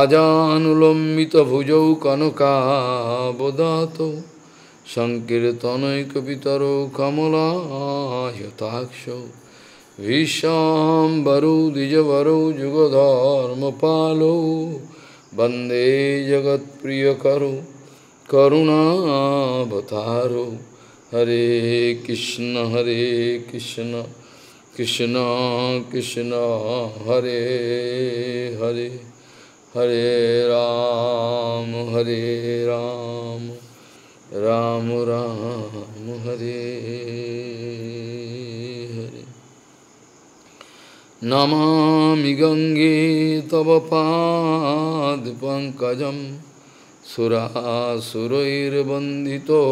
আজানুলম্বিত ভুজৌ কনকাবদাত সংকীর্তনৈকপিতর কমলাহতাক্ষ ভীষাম্বরৌ দ্বিজবরৌ যুগধর্মপালৌ বন্দে জগৎপ্রিয়করৌ করুণাবতারৌ হরে কৃষ্ণ হরে কৃষ্ণ কৃষ্ণ কৃষ্ণ হরে হরে हरे राम हरे राम राम राम हरे हरे नमामि गंगे तव पादपङ्कजं सुरासुरैर्वन्दितो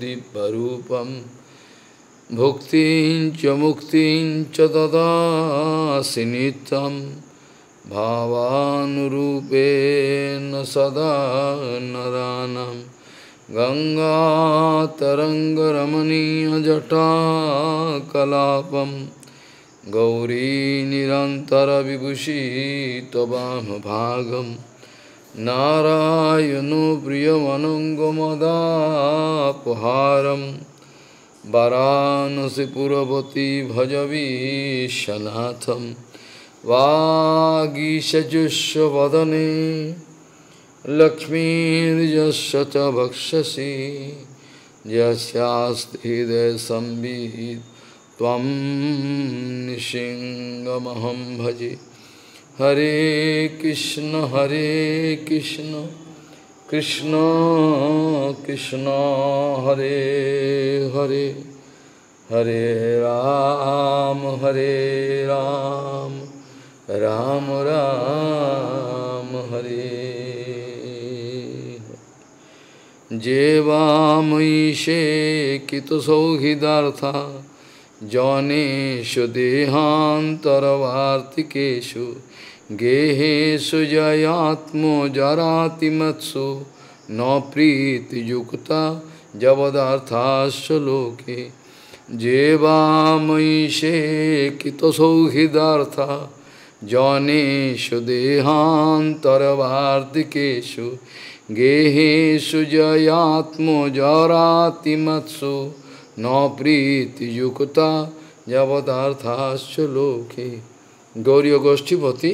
दिव्यरूपं भुक्तिं च मुक्तिं च ददासि भावानुरूपेण सदा निरंतर गङ्गातरङ्गरमणीयजटाकलापं गौरीनिरन्तरविभूषी त्वमभागं नारायणो प्रियमनङ्गमदापहारं भजवी शनाथम वागीशजुष्वदने लक्ष्मीर्यस्य च भक्षसि यस्यास्तिदय संविहित त्वं निशिङ्गमहं भजे हरे कृष्ण हरे कृष्ण कृष्ण कृष्ण हरे हरे हरे राम हरे राम राम राम हरे जे वामयीशे कितुसौहृदार्था जौनेषु देहान्तरवार्तिकेषु गेहेषु जयात्मो जरातिमत्सु न प्रीतियुक्ता जवदार्थाश्च लोके जे वामयीशे कितुसौहृदार्था জনেষু দেহান্তরবার্তিকেশু গেহে জয়াত্মজরাতিমৎসু ন প্রীতিযুক্তা যাবতার্থাশ্চ লোকে গৌরীয় গোষ্ঠীপতি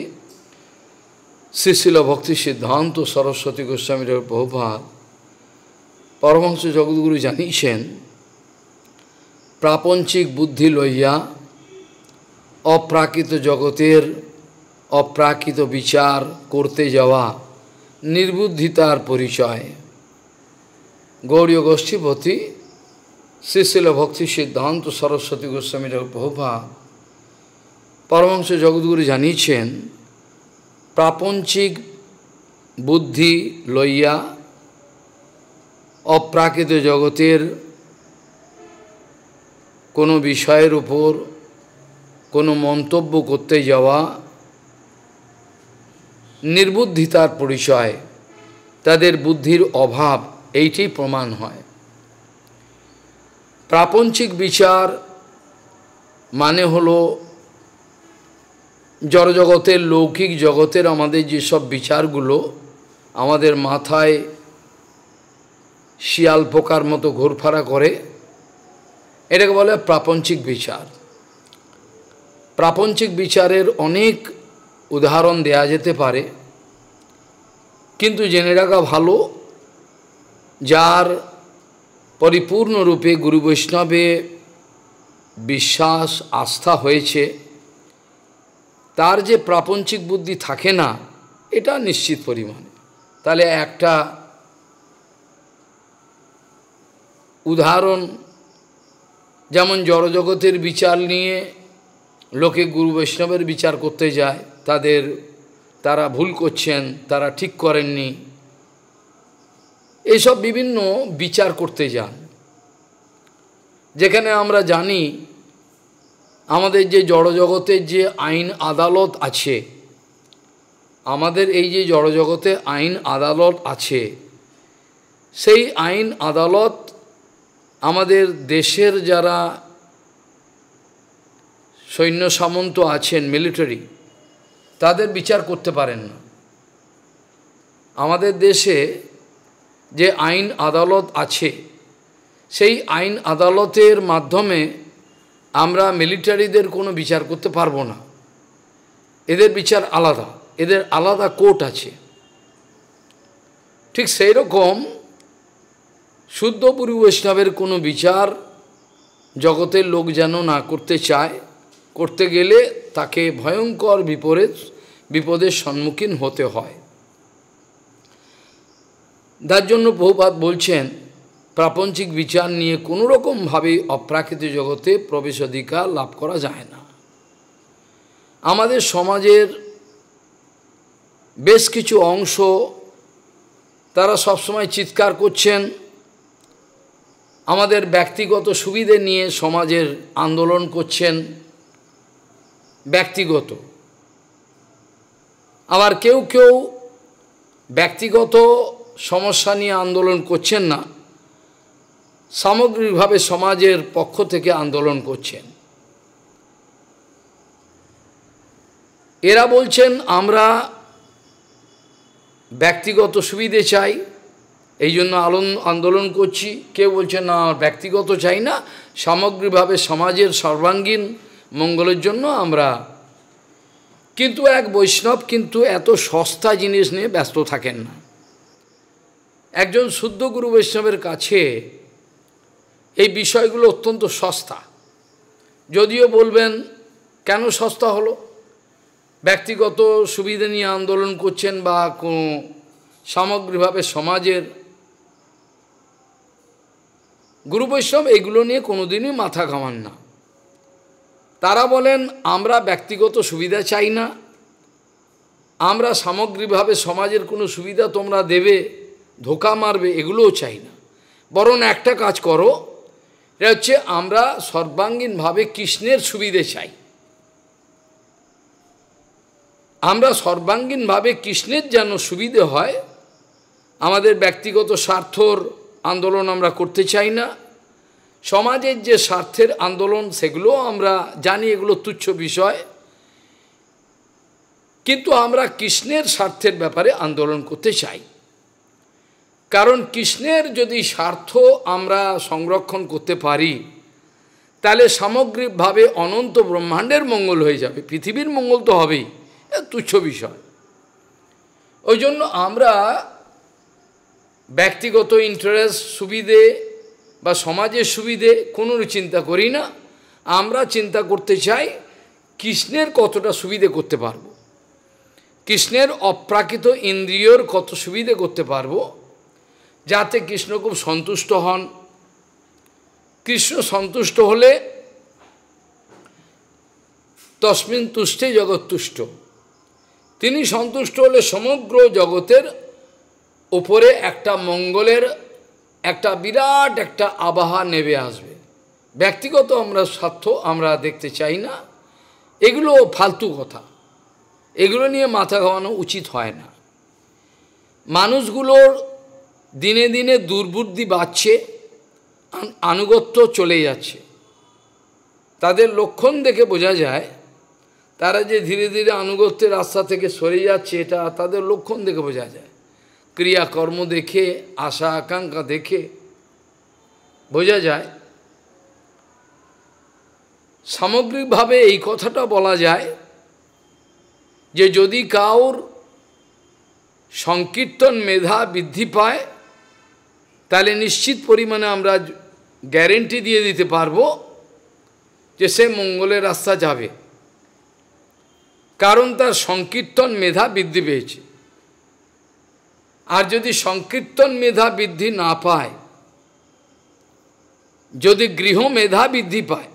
শ্রীশিল ভক্তি সিদ্ধান্ত সরস্বতী গোস্বামীর প্রভাত পরমহংস জগৎগুরু জানিয়েছেন প্রাপঞ্চিক বুদ্ধি লইয়া অপ্রাকৃত জগতের অপ্রাকৃত বিচার করতে যাওয়া নির্বুদ্ধিতার পরিচয় গৌরীয় গোষ্ঠীপতি শ্রীশিল ভক্তি সিদ্ধান্ত সরস্বতী গোস্বামী প্রভা পরমংস জগদ্গুরু জানিয়েছেন প্রাপঞ্চিক বুদ্ধি লইয়া অপ্রাকৃত জগতের কোনো বিষয়ের উপর কোনো মন্তব্য করতে যাওয়া নির্বুদ্ধিতার পরিচয় তাদের বুদ্ধির অভাব এইটি প্রমাণ হয় প্রাপঞ্চিক বিচার মানে হলো জড়জগতের লৌকিক জগতের আমাদের যেসব বিচারগুলো আমাদের মাথায় শিয়াল পোকার মতো ঘোরফাড়া করে এটাকে বলে প্রাপঞ্চিক বিচার প্রাপঞ্চিক বিচারের অনেক উদাহরণ দেয়া যেতে পারে কিন্তু জেনে রাখা ভালো যার পরিপূর্ণরূপে গুরু বৈষ্ণবে বিশ্বাস আস্থা হয়েছে তার যে প্রাপঞ্চিক বুদ্ধি থাকে না এটা নিশ্চিত পরিমাণে তাহলে একটা উদাহরণ যেমন জড়জগতের বিচার নিয়ে লোকে গুরু বৈষ্ণবের বিচার করতে যায় তাদের তারা ভুল করছেন তারা ঠিক করেননি এসব বিভিন্ন বিচার করতে যান যেখানে আমরা জানি আমাদের যে জড়জগতের যে আইন আদালত আছে আমাদের এই যে জড়জগতে আইন আদালত আছে সেই আইন আদালত আমাদের দেশের যারা সৈন্য সামন্ত আছেন মিলিটারি তাদের বিচার করতে পারেন না আমাদের দেশে যে আইন আদালত আছে সেই আইন আদালতের মাধ্যমে আমরা মিলিটারিদের কোনো বিচার করতে পারবো না এদের বিচার আলাদা এদের আলাদা কোর্ট আছে ঠিক সেই রকম শুদ্ধপুরী বৈষ্ণবের কোনো বিচার জগতের লোক যেন না করতে চায় করতে গেলে তাকে ভয়ঙ্কর বিপরীত বিপদের সম্মুখীন হতে হয় যার জন্য বহুপাত বলছেন প্রাপঞ্চিক বিচার নিয়ে কোনো রকমভাবে অপ্রাকৃত জগতে প্রবেশ অধিকার লাভ করা যায় না আমাদের সমাজের বেশ কিছু অংশ তারা সবসময় চিৎকার করছেন আমাদের ব্যক্তিগত সুবিধে নিয়ে সমাজের আন্দোলন করছেন ব্যক্তিগত আবার কেউ কেউ ব্যক্তিগত সমস্যা নিয়ে আন্দোলন করছেন না সামগ্রিকভাবে সমাজের পক্ষ থেকে আন্দোলন করছেন এরা বলছেন আমরা ব্যক্তিগত সুবিধে চাই এই জন্য আন্দোলন করছি কেউ বলছেন না ব্যক্তিগত চাই না সামগ্রিকভাবে সমাজের সর্বাঙ্গীন মঙ্গলের জন্য আমরা কিন্তু এক বৈষ্ণব কিন্তু এত সস্তা জিনিস নিয়ে ব্যস্ত থাকেন না একজন শুদ্ধ গুরু বৈষ্ণবের কাছে এই বিষয়গুলো অত্যন্ত সস্তা যদিও বলবেন কেন সস্তা হলো ব্যক্তিগত সুবিধে নিয়ে আন্দোলন করছেন বা কোনো সামগ্রিকভাবে সমাজের গুরু বৈষ্ণব এগুলো নিয়ে কোনোদিনই মাথা ঘামান না তারা বলেন আমরা ব্যক্তিগত সুবিধা চাই না আমরা সামগ্রিকভাবে সমাজের কোনো সুবিধা তোমরা দেবে ধোকা মারবে এগুলোও চাই না বরং একটা কাজ করো এটা হচ্ছে আমরা সর্বাঙ্গীনভাবে কৃষ্ণের সুবিধে চাই আমরা সর্বাঙ্গীনভাবে কৃষ্ণের যেন সুবিধে হয় আমাদের ব্যক্তিগত স্বার্থর আন্দোলন আমরা করতে চাই না সমাজের যে স্বার্থের আন্দোলন সেগুলো আমরা জানি এগুলো তুচ্ছ বিষয় কিন্তু আমরা কৃষ্ণের স্বার্থের ব্যাপারে আন্দোলন করতে চাই কারণ কৃষ্ণের যদি স্বার্থ আমরা সংরক্ষণ করতে পারি তাহলে সামগ্রিকভাবে অনন্ত ব্রহ্মাণ্ডের মঙ্গল হয়ে যাবে পৃথিবীর মঙ্গল তো হবেই তুচ্ছ বিষয় ওই জন্য আমরা ব্যক্তিগত ইন্টারেস্ট সুবিধে বা সমাজের সুবিধে কোনো চিন্তা করি না আমরা চিন্তা করতে চাই কৃষ্ণের কতটা সুবিধে করতে পারব কৃষ্ণের অপ্রাকৃত ইন্দ্রিয়র কত সুবিধে করতে পারব যাতে কৃষ্ণ খুব সন্তুষ্ট হন কৃষ্ণ সন্তুষ্ট হলে তসমিন তুষ্টে জগৎ তুষ্ট তিনি সন্তুষ্ট হলে সমগ্র জগতের উপরে একটা মঙ্গলের একটা বিরাট একটা আবাহা নেবে আসবে ব্যক্তিগত আমরা স্বার্থ আমরা দেখতে চাই না এগুলো ফালতু কথা এগুলো নিয়ে মাথা খাওয়ানো উচিত হয় না মানুষগুলোর দিনে দিনে দুর্বুদ্ধি বাড়ছে আনুগত্য চলে যাচ্ছে তাদের লক্ষণ দেখে বোঝা যায় তারা যে ধীরে ধীরে আনুগত্যের রাস্তা থেকে সরে যাচ্ছে এটা তাদের লক্ষণ দেখে বোঝা যায় ক্রিয়াকর্ম দেখে আশা আকাঙ্ক্ষা দেখে বোঝা যায় সামগ্রিকভাবে এই কথাটা বলা যায় যে যদি কাউর সংকীর্তন মেধা বৃদ্ধি পায় তাহলে নিশ্চিত পরিমাণে আমরা গ্যারেন্টি দিয়ে দিতে পারবো যে সে মঙ্গলের রাস্তা যাবে কারণ তার সংকীর্তন মেধা বৃদ্ধি পেয়েছে আর যদি সংকীর্তন মেধা বৃদ্ধি না পায় যদি গৃহ মেধা বৃদ্ধি পায়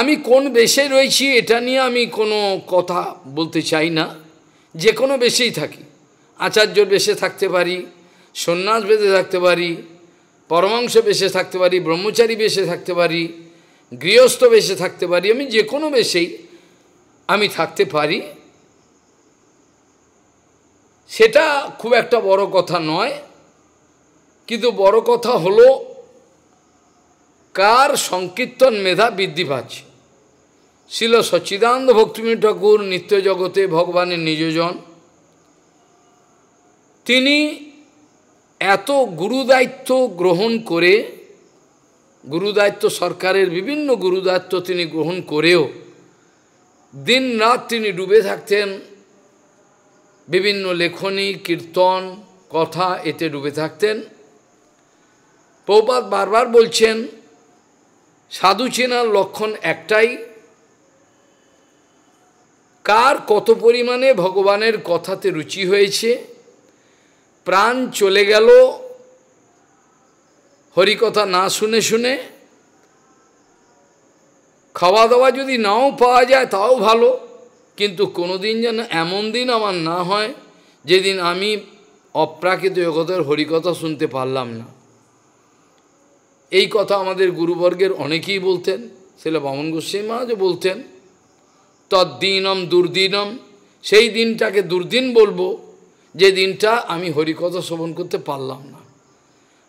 আমি কোন বেশে রয়েছি এটা নিয়ে আমি কোনো কথা বলতে চাই না যে কোনো বেশেই থাকি আচার্য বেশে থাকতে পারি সন্ন্যাস বেশে থাকতে পারি পরমাংস বেশে থাকতে পারি ব্রহ্মচারী বেশে থাকতে পারি গৃহস্থ বেশে থাকতে পারি আমি যে কোনো বেশেই আমি থাকতে পারি সেটা খুব একটা বড় কথা নয় কিন্তু বড় কথা হল কার সংকীর্তন মেধা বৃদ্ধি পাচ্ছে ছিল সচ্চিদানন্দ ভক্তিমী ঠাকুর নিত্য জগতে ভগবানের নিজজন তিনি এত গুরুদায়িত্ব গ্রহণ করে গুরুদায়িত্ব সরকারের বিভিন্ন গুরুদায়িত্ব তিনি গ্রহণ করেও দিন রাত তিনি ডুবে থাকতেন বিভিন্ন লেখনী কীর্তন কথা এতে ডুবে থাকতেন প্রপাত বারবার বলছেন সাধু চেনার লক্ষণ একটাই কার কত পরিমাণে ভগবানের কথাতে রুচি হয়েছে প্রাণ চলে গেল হরিকথা না শুনে শুনে খাওয়া দাওয়া যদি নাও পাওয়া যায় তাও ভালো কিন্তু কোনো দিন যেন এমন দিন আমার না হয় যেদিন আমি অপ্রাকৃত জগতের হরিকথা শুনতে পারলাম না এই কথা আমাদের গুরুবর্গের অনেকেই বলতেন সেলে বামন গোস্বী মহারাজও বলতেন তদ্দিনম দুর্দিনম সেই দিনটাকে দুর্দিন বলবো যে দিনটা আমি হরিকথা শোভন করতে পারলাম না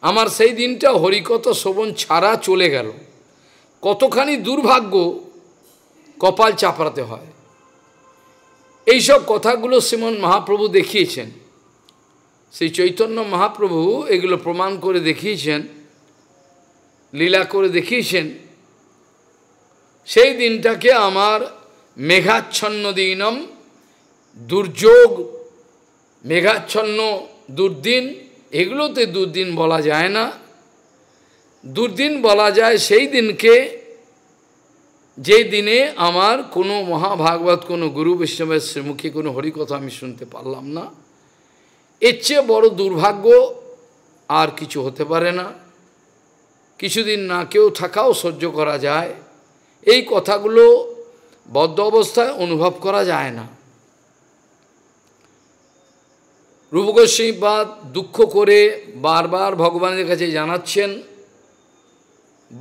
আমার সেই দিনটা হরিকথা শোভন ছাড়া চলে গেল কতখানি দুর্ভাগ্য কপাল চাপড়াতে হয় এইসব কথাগুলো শ্রীমন মহাপ্রভু দেখিয়েছেন সেই চৈতন্য মহাপ্রভু এগুলো প্রমাণ করে দেখিয়েছেন লীলা করে দেখিয়েছেন সেই দিনটাকে আমার মেঘাচ্ছন্ন দিনম দুর্যোগ মেঘাচ্ছন্ন দুর্দিন এগুলোতে দুর্দিন বলা যায় না দুর্দিন বলা যায় সেই দিনকে যে দিনে আমার কোনো মহাভাগবত কোনো গুরু বৈষ্ণবের শ্রীমুখে কোনো হরিকথা আমি শুনতে পারলাম না এর চেয়ে বড়ো দুর্ভাগ্য আর কিছু হতে পারে না কিছুদিন না কেউ থাকাও সহ্য করা যায় এই কথাগুলো বদ্ধ অবস্থায় অনুভব করা যায় না রূপগোস্বীপাদ দুঃখ করে বারবার ভগবানের কাছে জানাচ্ছেন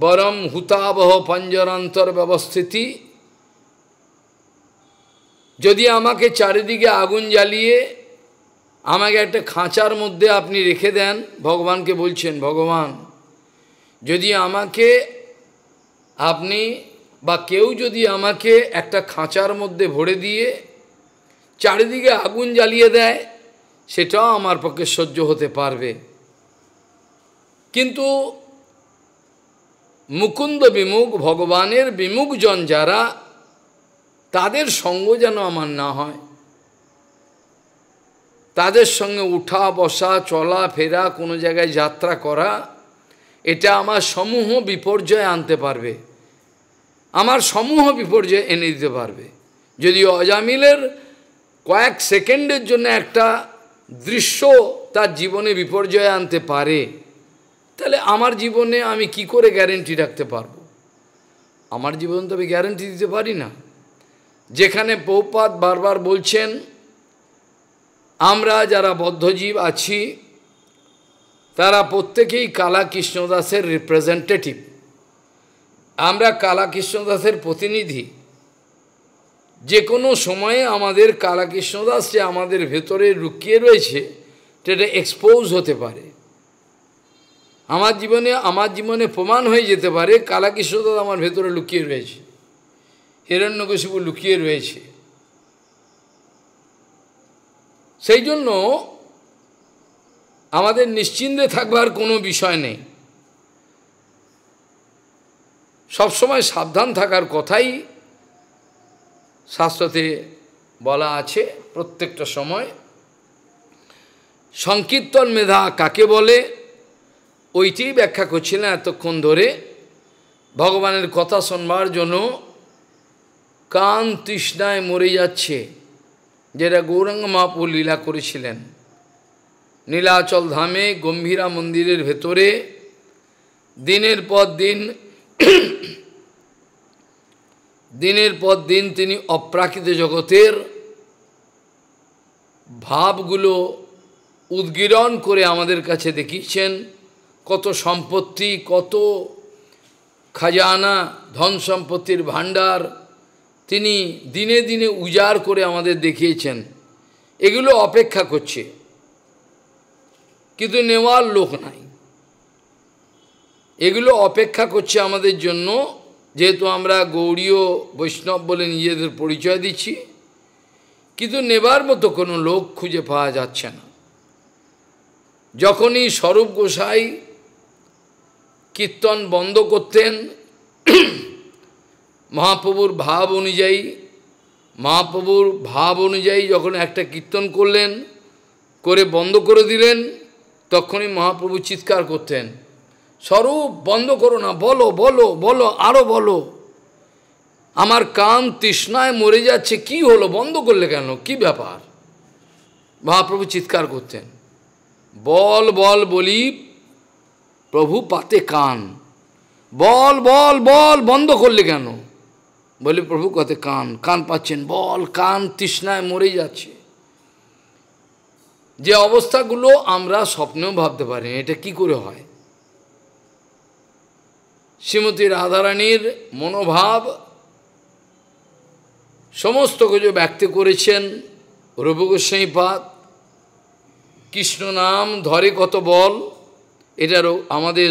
বরম হুতাবহ পঞ্জরান্তর ব্যবস্থিতি যদি আমাকে চারিদিকে আগুন জ্বালিয়ে আমাকে একটা খাঁচার মধ্যে আপনি রেখে দেন ভগবানকে বলছেন ভগবান যদি আমাকে আপনি বা কেউ যদি আমাকে একটা খাঁচার মধ্যে ভরে দিয়ে চারিদিকে আগুন জ্বালিয়ে দেয় সেটাও আমার পক্ষে সহ্য হতে পারবে কিন্তু মুকুন্দ বিমুখ ভগবানের বিমুখজন যারা তাদের সঙ্গ যেন আমার না হয় তাদের সঙ্গে উঠা বসা চলা ফেরা কোনো জায়গায় যাত্রা করা এটা আমার সমূহ বিপর্যয় আনতে পারবে আমার সমূহ বিপর্যয় এনে দিতে পারবে যদি অজামিলের কয়েক সেকেন্ডের জন্য একটা দৃশ্য তার জীবনে বিপর্যয় আনতে পারে তাহলে আমার জীবনে আমি কি করে গ্যারেন্টি রাখতে পারবো আমার জীবন তো আমি গ্যারেন্টি দিতে পারি না যেখানে পৌপাত বারবার বলছেন আমরা যারা বদ্ধজীব আছি তারা প্রত্যেকেই কালা কৃষ্ণদাসের রিপ্রেজেন্টেটিভ আমরা কালা কৃষ্ণদাসের প্রতিনিধি যে কোনো সময়ে আমাদের কালা কৃষ্ণদাস যে আমাদের ভেতরে লুকিয়ে রয়েছে সেটা এক্সপোজ হতে পারে আমার জীবনে আমার জীবনে প্রমাণ হয়ে যেতে পারে কালাকৃষ্ণদাস আমার ভেতরে লুকিয়ে রয়েছে হিরণ্যকশিপু লুকিয়ে রয়েছে সেই জন্য আমাদের নিশ্চিন্তে থাকবার কোনো বিষয় নেই সবসময় সাবধান থাকার কথাই শাস্ত্রতে বলা আছে প্রত্যেকটা সময় সংকীর্তন মেধা কাকে বলে ওইটি ব্যাখ্যা করছিলেন এতক্ষণ ধরে ভগবানের কথা শোনবার জন্য কান তৃষ্ণায় মরে যাচ্ছে যেটা গৌরাঙ্গ মহাপ্রু লীলা করেছিলেন নীলাচল ধামে গম্ভীরা মন্দিরের ভেতরে দিনের পর দিন দিনের পর দিন তিনি অপ্রাকৃত জগতের ভাবগুলো উদ্গীরণ করে আমাদের কাছে দেখিয়েছেন কত সম্পত্তি কত খাজানা ধন সম্পত্তির ভাণ্ডার তিনি দিনে দিনে উজাড় করে আমাদের দেখিয়েছেন এগুলো অপেক্ষা করছে কিন্তু নেওয়ার লোক নাই এগুলো অপেক্ষা করছে আমাদের জন্য যেহেতু আমরা গৌরীয় বৈষ্ণব বলে নিজেদের পরিচয় দিচ্ছি কিন্তু নেবার মতো কোনো লোক খুঁজে পাওয়া যাচ্ছে না যখনই স্বরূপ গোসাই কীর্তন বন্ধ করতেন মহাপ্রভুর ভাব অনুযায়ী মহাপ্রভুর ভাব অনুযায়ী যখন একটা কীর্তন করলেন করে বন্ধ করে দিলেন তখনই মহাপ্রভু চিৎকার করতেন স্বরূপ বন্ধ করো না বলো বলো বলো আরও বলো আমার কান তৃষ্ণায় মরে যাচ্ছে কি হলো বন্ধ করলে কেন কি ব্যাপার মহাপ্রভু চিৎকার করতেন বল বল বলি প্রভু পাতে কান বল বল বল বন্ধ করলে কেন বলে প্রভু কতে কান কান পাচ্ছেন বল কান তৃষ্ণায় মরে যাচ্ছে যে অবস্থাগুলো আমরা স্বপ্নেও ভাবতে পারি এটা কি করে হয় শ্রীমতী রাধারানীর মনোভাব সমস্ত কিছু ব্যক্ত করেছেন রঘু পাত কৃষ্ণ নাম ধরে কত বল এটারও আমাদের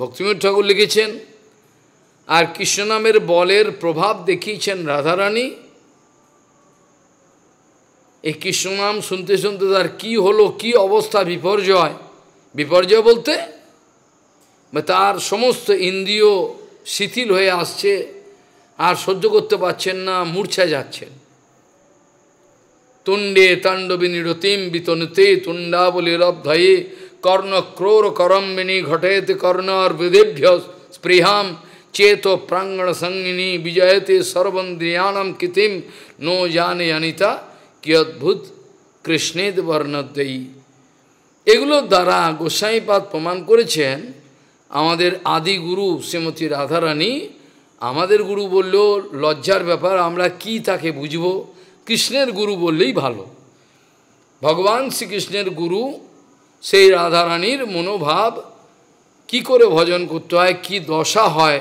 ভক্তিময় ঠাকুর লিখেছেন আর কৃষ্ণনামের বলের প্রভাব দেখিয়েছেন রাধারানী এই কৃষ্ণনাম শুনতে শুনতে তার কি হলো কি অবস্থা বিপর্যয় বিপর্যয় বলতে তার সমস্ত ইন্দ্রিয় শিথিল হয়ে আসছে আর সহ্য করতে পারছেন না মূর্ছা যাচ্ছেন তুণ্ডে রতিম বিতনতে ধয়ে কর্ণ ক্রোর করম্বিনী ঘটেত কর্ণর বিদেভ্য স্পৃহাম চেত প্রাঙ্গণ সঙ্গিনী বিজয়তে সর্বন্দ্রিয়ানম কৃতিম নো জানে অনিতা কিয়দ্ভুত কৃষ্ণেদ বর্ণদ্বয়ী এগুলোর দ্বারা গোসাইপাদ প্রমাণ করেছেন আমাদের আদি গুরু শ্রীমতী রাধারানী আমাদের গুরু বলল লজ্জার ব্যাপার আমরা কি তাকে বুঝব কৃষ্ণের গুরু বললেই ভালো ভগবান শ্রীকৃষ্ণের গুরু সেই রাধারানীর মনোভাব কি করে ভজন করতে হয় কী দশা হয়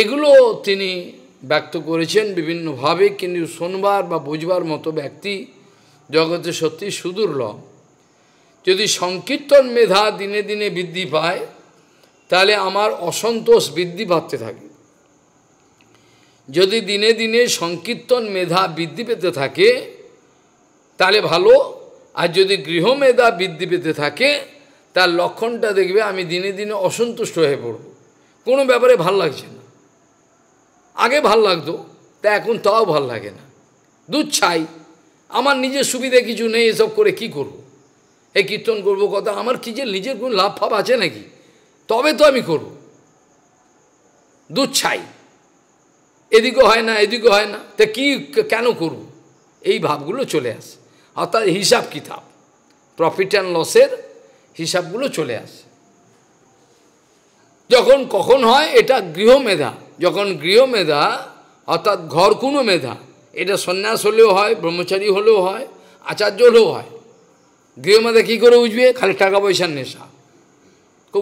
এগুলো তিনি ব্যক্ত করেছেন বিভিন্নভাবে কিন্তু শোনবার বা বুঝবার মতো ব্যক্তি জগতে সত্যি সুদূর্লভ যদি সংকীর্তন মেধা দিনে দিনে বৃদ্ধি পায় তাহলে আমার অসন্তোষ বৃদ্ধি পাতে থাকে যদি দিনে দিনে সংকীর্তন মেধা বৃদ্ধি পেতে থাকে তাহলে ভালো আর যদি গৃহমেধা বৃদ্ধি পেতে থাকে তার লক্ষণটা দেখবে আমি দিনে দিনে অসন্তুষ্ট হয়ে পড়ব কোনো ব্যাপারে ভাল লাগছে না আগে ভাল লাগতো তা এখন তাও ভাল লাগে না দুধ ছাই আমার নিজের সুবিধা কিছু নেই এসব করে কি করব। এই কীর্তন করব কথা আমার কি যে নিজের কোনো লাভ ফাভ আছে নাকি তবে তো আমি করব দুধ ছাই এদিকে হয় না এদিকে হয় না তা কি কেন করব এই ভাবগুলো চলে আসে অর্থাৎ হিসাব কিতাব প্রফিট অ্যান্ড লসের হিসাবগুলো চলে আসে যখন কখন হয় এটা গৃহমেধা যখন গৃহমেধা অর্থাৎ ঘর কোনো মেধা এটা সন্ন্যাস হলেও হয় ব্রহ্মচারী হলেও হয় আচার্য হলেও হয় গৃহমেধা কী করে উঠবে খালি টাকা পয়সার নেশা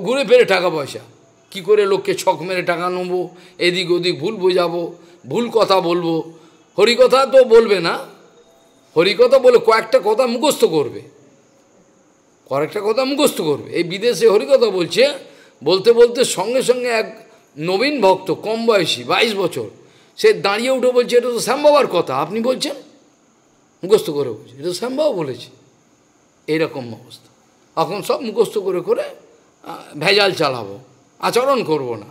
ঘুরে ফেরে টাকা পয়সা কি করে লোককে ছক মেরে টাকা নেবো এদিক ওদিক ভুল বোঝাবো ভুল কথা বলবো হরিকথা তো বলবে না হরিকথা বলে কয়েকটা কথা মুখস্থ করবে কয়েকটা কথা মুখস্থ করবে এই বিদেশে হরিকথা বলছে বলতে বলতে সঙ্গে সঙ্গে এক নবীন ভক্ত কম বয়সী বাইশ বছর সে দাঁড়িয়ে উঠে বলছে এটা তো শ্যামবাবার কথা আপনি বলছেন মুখস্থ করে বলছে এটা শ্যামবাবা বলেছে এইরকম অবস্থা এখন সব মুখস্থ করে করে ভেজাল চালাবো আচরণ করব না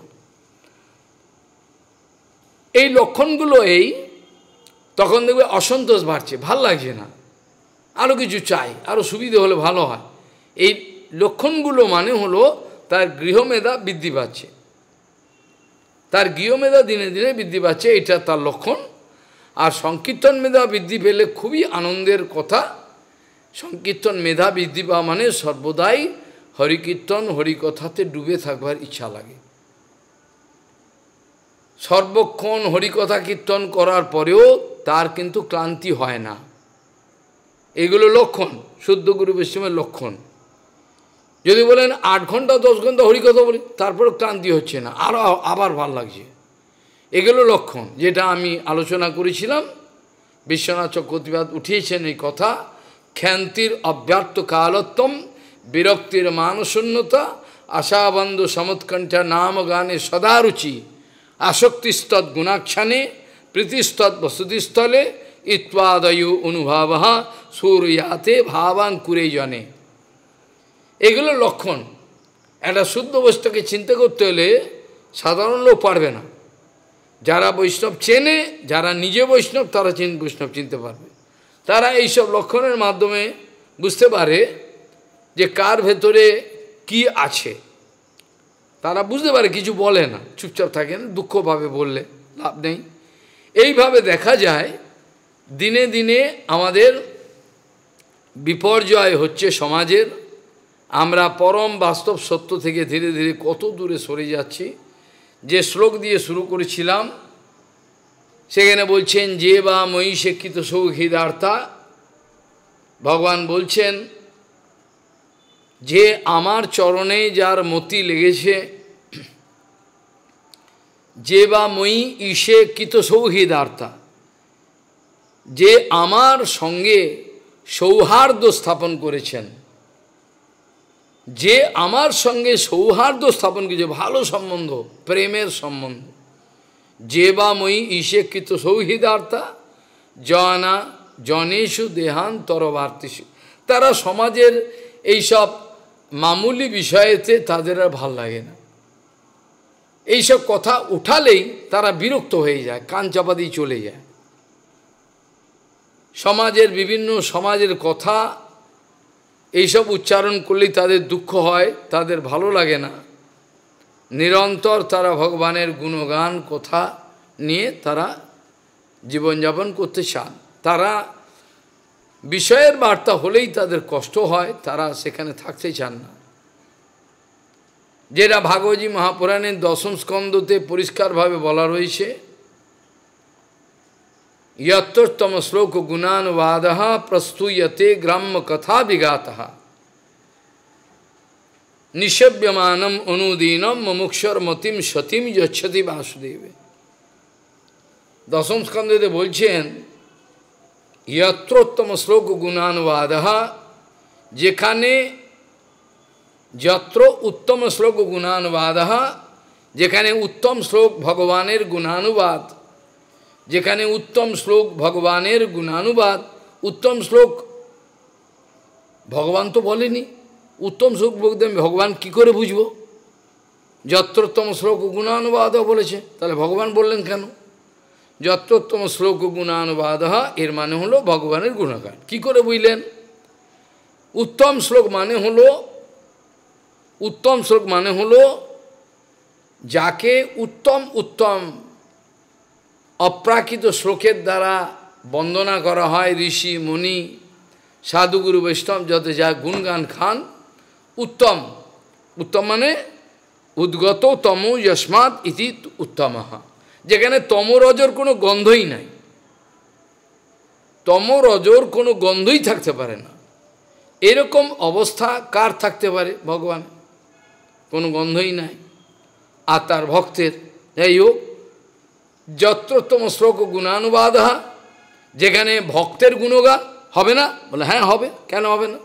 এই লক্ষণগুলো এই তখন দেখবে অসন্তোষ বাড়ছে ভাল লাগছে না আরও কিছু চাই আরও সুবিধে হলে ভালো হয় এই লক্ষণগুলো মানে হলো তার গৃহমেধা বৃদ্ধি পাচ্ছে তার গৃহমেধা দিনে দিনে বৃদ্ধি পাচ্ছে এটা তার লক্ষণ আর সংকীর্তন মেধা বৃদ্ধি পেলে খুবই আনন্দের কথা সংকীর্তন মেধা বৃদ্ধি পাওয়া মানে সর্বদাই হরিকীর্তন হরিকথাতে ডুবে থাকবার ইচ্ছা লাগে সর্বক্ষণ হরিকথা কীর্তন করার পরেও তার কিন্তু ক্লান্তি হয় না এগুলো লক্ষণ শুদ্ধ গুরু বিশ্বমের লক্ষণ যদি বলেন আট ঘন্টা দশ ঘন্টা হরিকথা বলি তারপরে ক্লান্তি হচ্ছে না আরও আবার ভাল লাগছে এগুলো লক্ষণ যেটা আমি আলোচনা করেছিলাম বিশ্বনাথ চক্রতিবাদ উঠিয়েছেন এই কথা খ্যান্তির অব্যর্থ কালত্তম বিরক্তির মানশূন্যতা আশাবন্ধ সমৎকণ্ঠা নাম গানে সদারুচি আসক্তিস্তৎ গুণাক্ষানে প্রীতিস্তৎ বসতিস্থলে ইত্যাদয় অনুভাব ভাবাং ভাবাঙ্কুরে জনে এগুলো লক্ষণ একটা শুদ্ধ বস্তুকে চিন্তা করতে হলে সাধারণ লোক পারবে না যারা বৈষ্ণব চেনে যারা নিজে বৈষ্ণব তারা চিন বৈষ্ণব চিনতে পারবে তারা এইসব লক্ষণের মাধ্যমে বুঝতে পারে যে কার ভেতরে কি আছে তারা বুঝতে পারে কিছু বলে না চুপচাপ থাকেন দুঃখভাবে বললে লাভ নেই এইভাবে দেখা যায় দিনে দিনে আমাদের বিপর্যয় হচ্ছে সমাজের আমরা পরম বাস্তব সত্য থেকে ধীরে ধীরে কত দূরে সরে যাচ্ছি যে শ্লোক দিয়ে শুরু করেছিলাম সেখানে বলছেন যে বা ময়ী সৌখিদার্থা ভগবান বলছেন যে আমার চরণে যার মতি লেগেছে যে বা মই ইসে কৃত সৌহৃদার্তা যে আমার সঙ্গে সৌহার্দ্য স্থাপন করেছেন যে আমার সঙ্গে সৌহার্দ্য স্থাপন করেছে ভালো সম্বন্ধ প্রেমের সম্বন্ধ যে বা মই ঈশেকৃত সৌহৃদার্তা জনা জনেশু দেহান্তরবার্তিষু তারা সমাজের এইসব মামুলি বিষয়েতে তাদের আর ভাল লাগে না এইসব কথা উঠালেই তারা বিরক্ত হয়ে যায় কান চাপাতেই চলে যায় সমাজের বিভিন্ন সমাজের কথা এইসব উচ্চারণ করলেই তাদের দুঃখ হয় তাদের ভালো লাগে না নিরন্তর তারা ভগবানের গুণগান কথা নিয়ে তারা জীবনযাপন করতে চান তারা বিষয়ের বার্তা হলেই তাদের কষ্ট হয় তারা সেখানে থাকতে চান না যেটা ভাগবতী মহাপুরাণের দশম স্কন্দতে পরিষ্কারভাবে বলা রয়েছে ইয়ত্তরতম শ্লোক গুণান প্রস্তুয়তে গ্রাম্য কথা বিঘাত নিষব্যমানম অনুদীনম মমুক্ষর মতিম সতীম যচ্ছতি বাসুদেবে দশম স্কন্ধেতে বলছেন যত্রোত্তম শ্লোক গুণানুবাদ যেখানে যত্র উত্তম শ্লোক গুণানুবাদ যেখানে উত্তম শ্লোক ভগবানের গুণানুবাদ যেখানে উত্তম শ্লোক ভগবানের গুণানুবাদ উত্তম শ্লোক ভগবান তো বলেনি উত্তম শ্লোক বলতে ভগবান কি করে বুঝব যত্রোত্তম শ্লোক গুণানুবাদও বলেছে তাহলে ভগবান বললেন কেন যত্রোত্তম শ্লোক গুণানুবাদ এর মানে হলো ভগবানের গুণগান কি করে বুঝলেন উত্তম শ্লোক মানে হলো উত্তম শ্লোক মানে হলো যাকে উত্তম উত্তম অপ্রাকৃত শ্লোকের দ্বারা বন্দনা করা হয় ঋষি মুনি সাধুগুরু বৈষ্ণব যত যা গুণগান খান উত্তম উত্তম মানে উদ্গত তম যস্মাৎ ইতি উত্তমহা যেখানে তমরজর কোনো গন্ধই নাই তমরজর কোনো গন্ধই থাকতে পারে না এরকম অবস্থা কার থাকতে পারে ভগবান কোনো গন্ধই নাই আর তার ভক্তের যাই হোক যত্রতম শ্লোক গুণানুবাদ যেখানে ভক্তের গুণগা হবে না বলে হ্যাঁ হবে কেন হবে না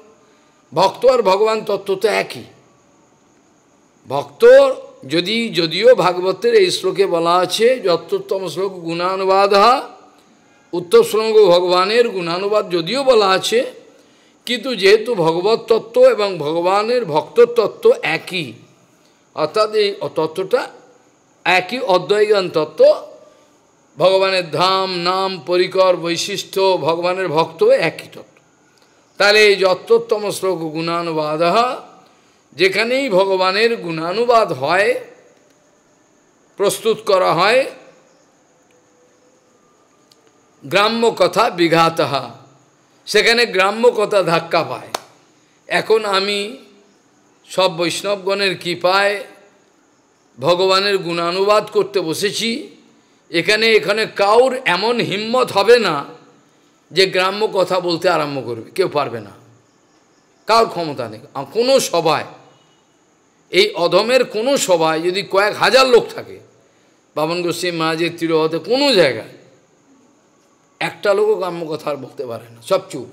ভক্ত আর ভগবান তত্ত্ব তো একই ভক্ত যদি যদিও ভাগবতের এই শ্লোকে বলা আছে যত্তম শ্লোক গুণানুবাদ উত্তর শ্লোক ভগবানের গুণানুবাদ যদিও বলা আছে কিন্তু যেহেতু ভগবত তত্ত্ব এবং ভগবানের ভক্ত তত্ত্ব একই অর্থাৎ এই তত্ত্বটা একই অদ্বৈগান তত্ত্ব ভগবানের ধাম নাম পরিকর বৈশিষ্ট্য ভগবানের ভক্ত একই তত্ত্ব তাহলে এই যত্তম শ্লোক গুণানুবাদ যেখানেই ভগবানের গুণানুবাদ হয় প্রস্তুত করা হয় গ্রাম্য কথা বিঘাতহা সেখানে গ্রাম্য কথা ধাক্কা পায় এখন আমি সব বৈষ্ণবগণের কৃপায় ভগবানের গুণানুবাদ করতে বসেছি এখানে এখানে কাউর এমন হিম্মত হবে না যে গ্রাম্য কথা বলতে আরম্ভ করবে কেউ পারবে না কার ক্ষমতা নেই কোনো সভায় এই অধমের কোনো সভায় যদি কয়েক হাজার লোক থাকে বাবন গোস্বী মহাজের তিরোহতে কোনো জায়গায় একটা লোকও কাম্য কথা আর বলতে পারে না সব চুপ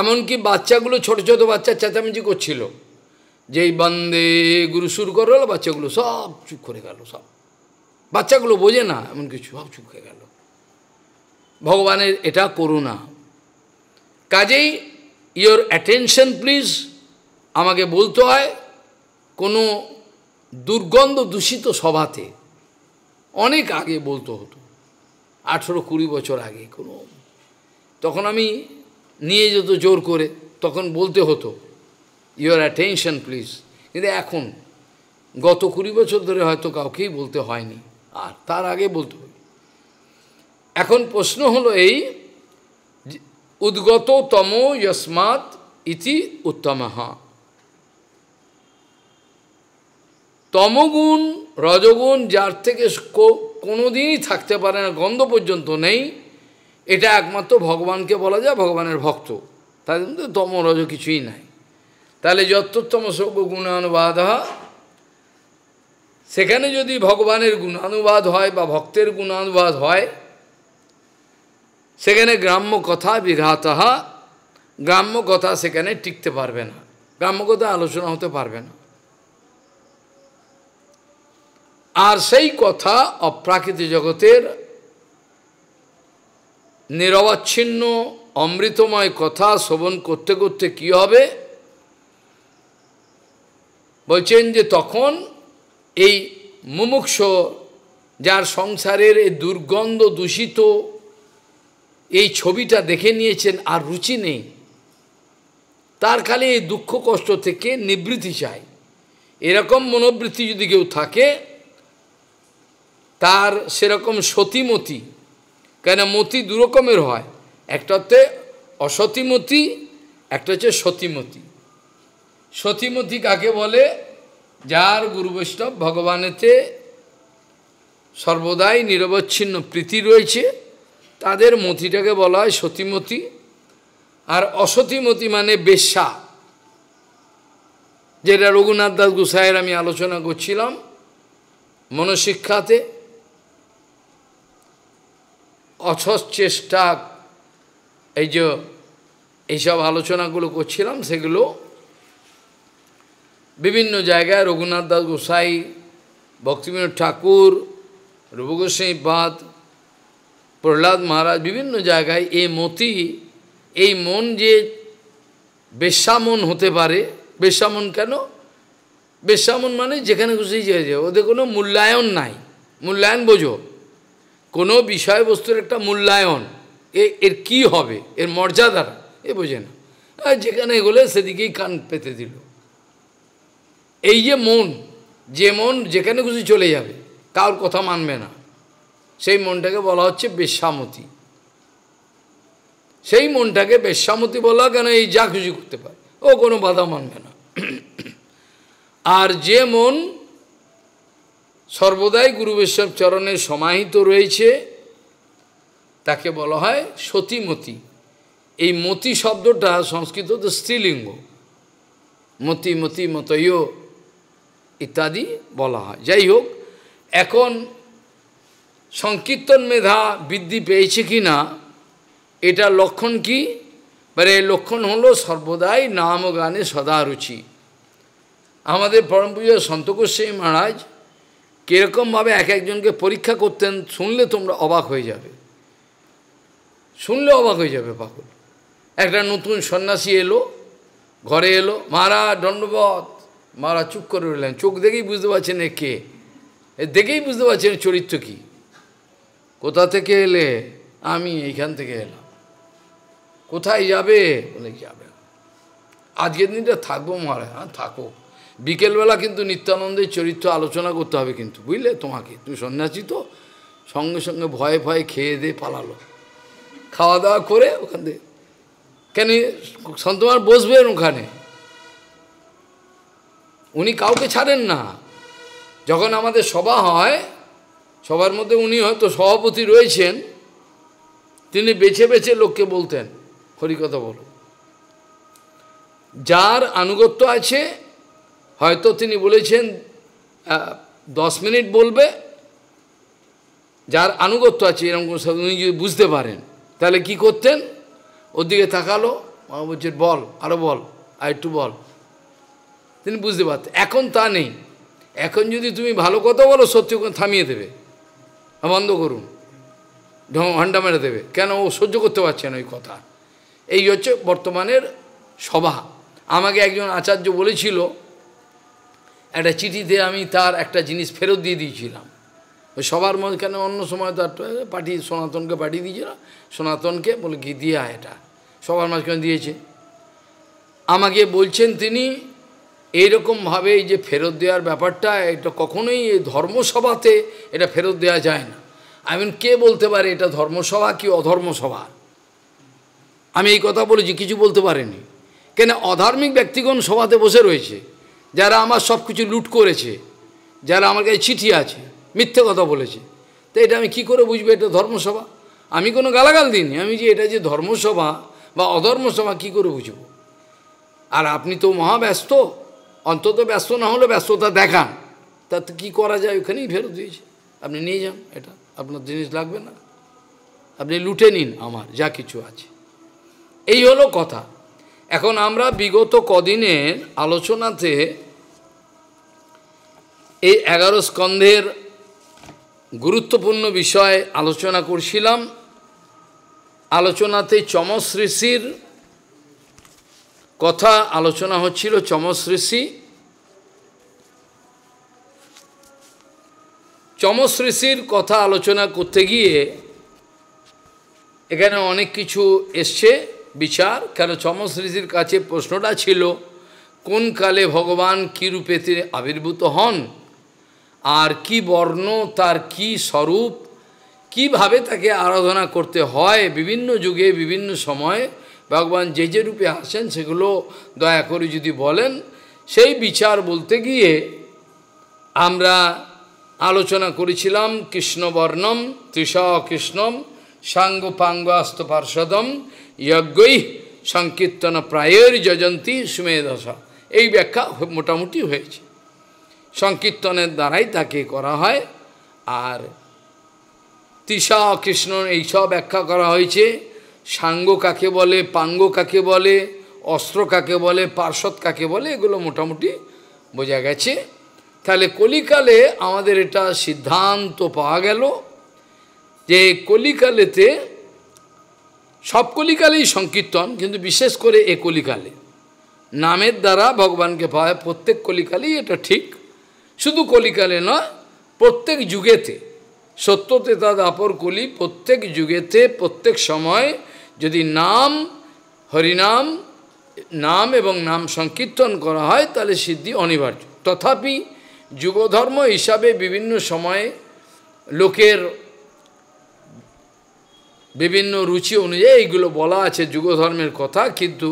এমনকি বাচ্চাগুলো ছোট ছোট বাচ্চা চেঁচামেচি করছিল যেই বন্দে গুরু সুর করলো বাচ্চাগুলো সব চুপ করে গেল সব বাচ্চাগুলো বোঝে না এমন কিছু সব চুপ হয়ে গেল ভগবানের এটা করুণা কাজেই ইয়োর অ্যাটেনশন প্লিজ আমাকে বলতে হয় কোনো দুর্গন্ধ দূষিত সভাতে অনেক আগে বলতে হতো আঠেরো কুড়ি বছর আগে কোনো তখন আমি নিয়ে যেত জোর করে তখন বলতে হতো ইয়োর অ্যাটেনশন প্লিজ কিন্তু এখন গত কুড়ি বছর ধরে হয়তো কাউকেই বলতে হয়নি আর তার আগে বলতে এখন প্রশ্ন হলো এই উদ্গত তম যস্মাৎ ইতি উত্তম তমগুণ রজগুণ যার থেকে কোনোদিনই থাকতে পারে না গন্ধ পর্যন্ত নেই এটা একমাত্র ভগবানকে বলা যায় ভগবানের ভক্ত তাদের মধ্যে তম রজ কিছুই নাই তাহলে যত্তম সৌক গুণানুবাদ সেখানে যদি ভগবানের গুণানুবাদ হয় বা ভক্তের গুণানুবাদ হয় সেখানে গ্রাম্য কথা বিঘাতহা গ্রাম্য কথা সেখানে টিকতে পারবে না গ্রাম্য কথা আলোচনা হতে পারবে না আর সেই কথা অপ্রাকৃত জগতের নিরবচ্ছিন্ন অমৃতময় কথা শ্রবণ করতে করতে কি হবে বলছেন যে তখন এই মুমুক্ষ যার সংসারের এই দুর্গন্ধ দূষিত এই ছবিটা দেখে নিয়েছেন আর রুচি নেই তার খালি এই দুঃখ কষ্ট থেকে নিবৃত্তি চাই এরকম মনোবৃত্তি যদি কেউ থাকে তার সেরকম সতীমতি কেন মতি দুরকমের হয় একটা হচ্ছে অসতীমতি একটা হচ্ছে সতীমতি সতীমতি কাকে বলে যার গুরু বৈষ্ণব ভগবানেতে সর্বদাই নিরবচ্ছিন্ন প্রীতি রয়েছে তাদের মতিটাকে বলা হয় সতীমতি আর অসতীমতি মানে বেশ্যা যেটা রঘুনাথ দাস গুসাইয়ের আমি আলোচনা করছিলাম মনশিক্ষাতে অসৎ চেষ্টা এই যে এইসব আলোচনাগুলো করছিলাম সেগুলো বিভিন্ন জায়গায় রঘুনাথ দাস গোসাই ভক্তিবিনোদ ঠাকুর বাদ প্রহ্লাদ মহারাজ বিভিন্ন জায়গায় এই মতি এই মন যে বেশামন হতে পারে বেশামন কেন বেশামন মানে যেখানে খুশি যে ওদের কোনো মূল্যায়ন নাই মূল্যায়ন বোঝো কোনো বিষয়বস্তুর একটা মূল্যায়ন এ এর কি হবে এর মর্যাদার এ বোঝে না যেখানে গেলে সেদিকেই কান পেতে দিল এই যে মন যে মন যেখানে খুশি চলে যাবে কার কথা মানবে না সেই মনটাকে বলা হচ্ছে বেশ্যামতি সেই মনটাকে বেশ্যামতি বলা কেন এই যা খুশি করতে পারে ও কোনো বাধা মানবে না আর যে মন সর্বদাই গুরুবেশ্বর চরণে সমাহিত রয়েছে তাকে বলা হয় সতীমতি এই মতি শব্দটা সংস্কৃত তো স্ত্রীলিঙ্গ মতি মতি মতয় ইত্যাদি বলা হয় যাই হোক এখন সংকীর্তন মেধা বৃদ্ধি পেয়েছে কি না এটা লক্ষণ কি মানে লক্ষণ হলো সর্বদাই নাম গানে সদা রুচি আমাদের পরম পুজো সন্তকোষী মহারাজ কীরকমভাবে এক একজনকে পরীক্ষা করতেন শুনলে তোমরা অবাক হয়ে যাবে শুনলে অবাক হয়ে যাবে পাগল একটা নতুন সন্ন্যাসী এলো ঘরে এলো মারা দণ্ডবত মারা চুপ করে রইলেন চোখ দেখেই বুঝতে পারছেন কে দেখেই বুঝতে পারছেন চরিত্র কী কোথা থেকে এলে আমি এইখান থেকে এলাম কোথায় যাবে বলে যাবে আজকের দিনটা থাকবো মহারাজ হ্যাঁ থাকো বিকেলবেলা কিন্তু নিত্যানন্দের চরিত্র আলোচনা করতে হবে কিন্তু বুঝলে তোমাকে তুমি সন্ন্যাসী তো সঙ্গে সঙ্গে ভয়ে ভয়ে খেয়ে দিয়ে পালালো খাওয়া দাওয়া করে ওখান থেকে কেন সন্তমার বসবেন ওখানে উনি কাউকে ছাড়েন না যখন আমাদের সভা হয় সবার মধ্যে উনি হয়তো সভাপতি রয়েছেন তিনি বেছে বেছে লোককে বলতেন হরিকথা বল যার আনুগত্য আছে হয়তো তিনি বলেছেন দশ মিনিট বলবে যার আনুগত্য আছে এরকম উনি যদি বুঝতে পারেন তাহলে কি করতেন ওর দিকে তাকালো মা বলছে বল আরও বল আর একটু বল তিনি বুঝতে পারতেন এখন তা নেই এখন যদি তুমি ভালো কথা বলো সত্যি থামিয়ে দেবে বন্ধ করুন হন্ডা মেরে দেবে কেন ও সহ্য করতে পারছে না ওই কথা এই হচ্ছে বর্তমানের সভা আমাকে একজন আচার্য বলেছিল একটা চিঠিতে আমি তার একটা জিনিস ফেরত দিয়ে দিয়েছিলাম ওই সবার মাঝখানে অন্য সময় তার পাঠিয়ে সনাতনকে পাঠিয়ে দিয়েছিল সনাতনকে বলে কি আয় এটা সবার মাঝখানে দিয়েছে আমাকে বলছেন তিনি এইরকমভাবে এই যে ফেরত দেওয়ার ব্যাপারটা এটা কখনোই এই ধর্মসভাতে এটা ফেরত দেওয়া যায় না আই মিন কে বলতে পারে এটা ধর্মসভা কি অধর্মসভা আমি এই কথা বলেছি কিছু বলতে পারেনি কেন অধার্মিক ব্যক্তিগণ সভাতে বসে রয়েছে যারা আমার সব কিছু লুট করেছে যারা আমার কাছে চিঠি আছে মিথ্যে কথা বলেছে তো এটা আমি কি করে বুঝবো এটা ধর্মসভা আমি কোনো গালাগাল দিইনি আমি যে এটা যে ধর্মসভা বা অধর্মসভা কি করে বুঝব আর আপনি তো মহাব্যস্ত অন্তত ব্যস্ত না হলে ব্যস্ততা দেখান তাতে কি করা যায় ওখানেই ফেরত দিয়েছে আপনি নিয়ে যান এটা আপনার জিনিস লাগবে না আপনি লুটে নিন আমার যা কিছু আছে এই হলো কথা এখন আমরা বিগত কদিনের আলোচনাতে এই এগারো স্কন্ধের গুরুত্বপূর্ণ বিষয় আলোচনা করছিলাম আলোচনাতে চমস ঋষির কথা আলোচনা হচ্ছিল চমসৃষি চমসৃষির কথা আলোচনা করতে গিয়ে এখানে অনেক কিছু এসছে বিচার কেন চমসৃষির কাছে প্রশ্নটা ছিল কোন কালে ভগবান কী রূপে তিনি আবির্ভূত হন আর কি বর্ণ তার কি স্বরূপ কিভাবে তাকে আরাধনা করতে হয় বিভিন্ন যুগে বিভিন্ন সময়ে ভগবান যে যে রূপে আসেন সেগুলো দয়া করে যদি বলেন সেই বিচার বলতে গিয়ে আমরা আলোচনা করেছিলাম কৃষ্ণবর্ণম তৃষা কৃষ্ণম সাঙ্গ আস্ত পার্ষদম যজ্ঞই সংকীর্তন প্রায়ের যজন্তী সুমেধশা এই ব্যাখ্যা মোটামুটি হয়েছে সংকীর্তনের দ্বারাই তাকে করা হয় আর তৃষা কৃষ্ণ এইসব ব্যাখ্যা করা হয়েছে সাঙ্গ কাকে বলে পাঙ্গ কাকে বলে অস্ত্র কাকে বলে পার্শ্বদ কাকে বলে এগুলো মোটামুটি বোঝা গেছে তাহলে কলিকালে আমাদের এটা সিদ্ধান্ত পাওয়া গেল যে কলিকালেতে সব কলিকালেই সংকীর্তন কিন্তু বিশেষ করে এ কলিকালে নামের দ্বারা ভগবানকে পাওয়া প্রত্যেক কলিকালেই এটা ঠিক শুধু কলিকালে নয় প্রত্যেক যুগেতে সত্যতে তাদ আপর কলি প্রত্যেক যুগেতে প্রত্যেক সময় যদি নাম হরিনাম নাম এবং নাম সংকীর্তন করা হয় তাহলে সিদ্ধি অনিবার্য তথাপি যুগধর্ম হিসাবে বিভিন্ন সময়ে লোকের বিভিন্ন রুচি অনুযায়ী এইগুলো বলা আছে যুগধর্মের কথা কিন্তু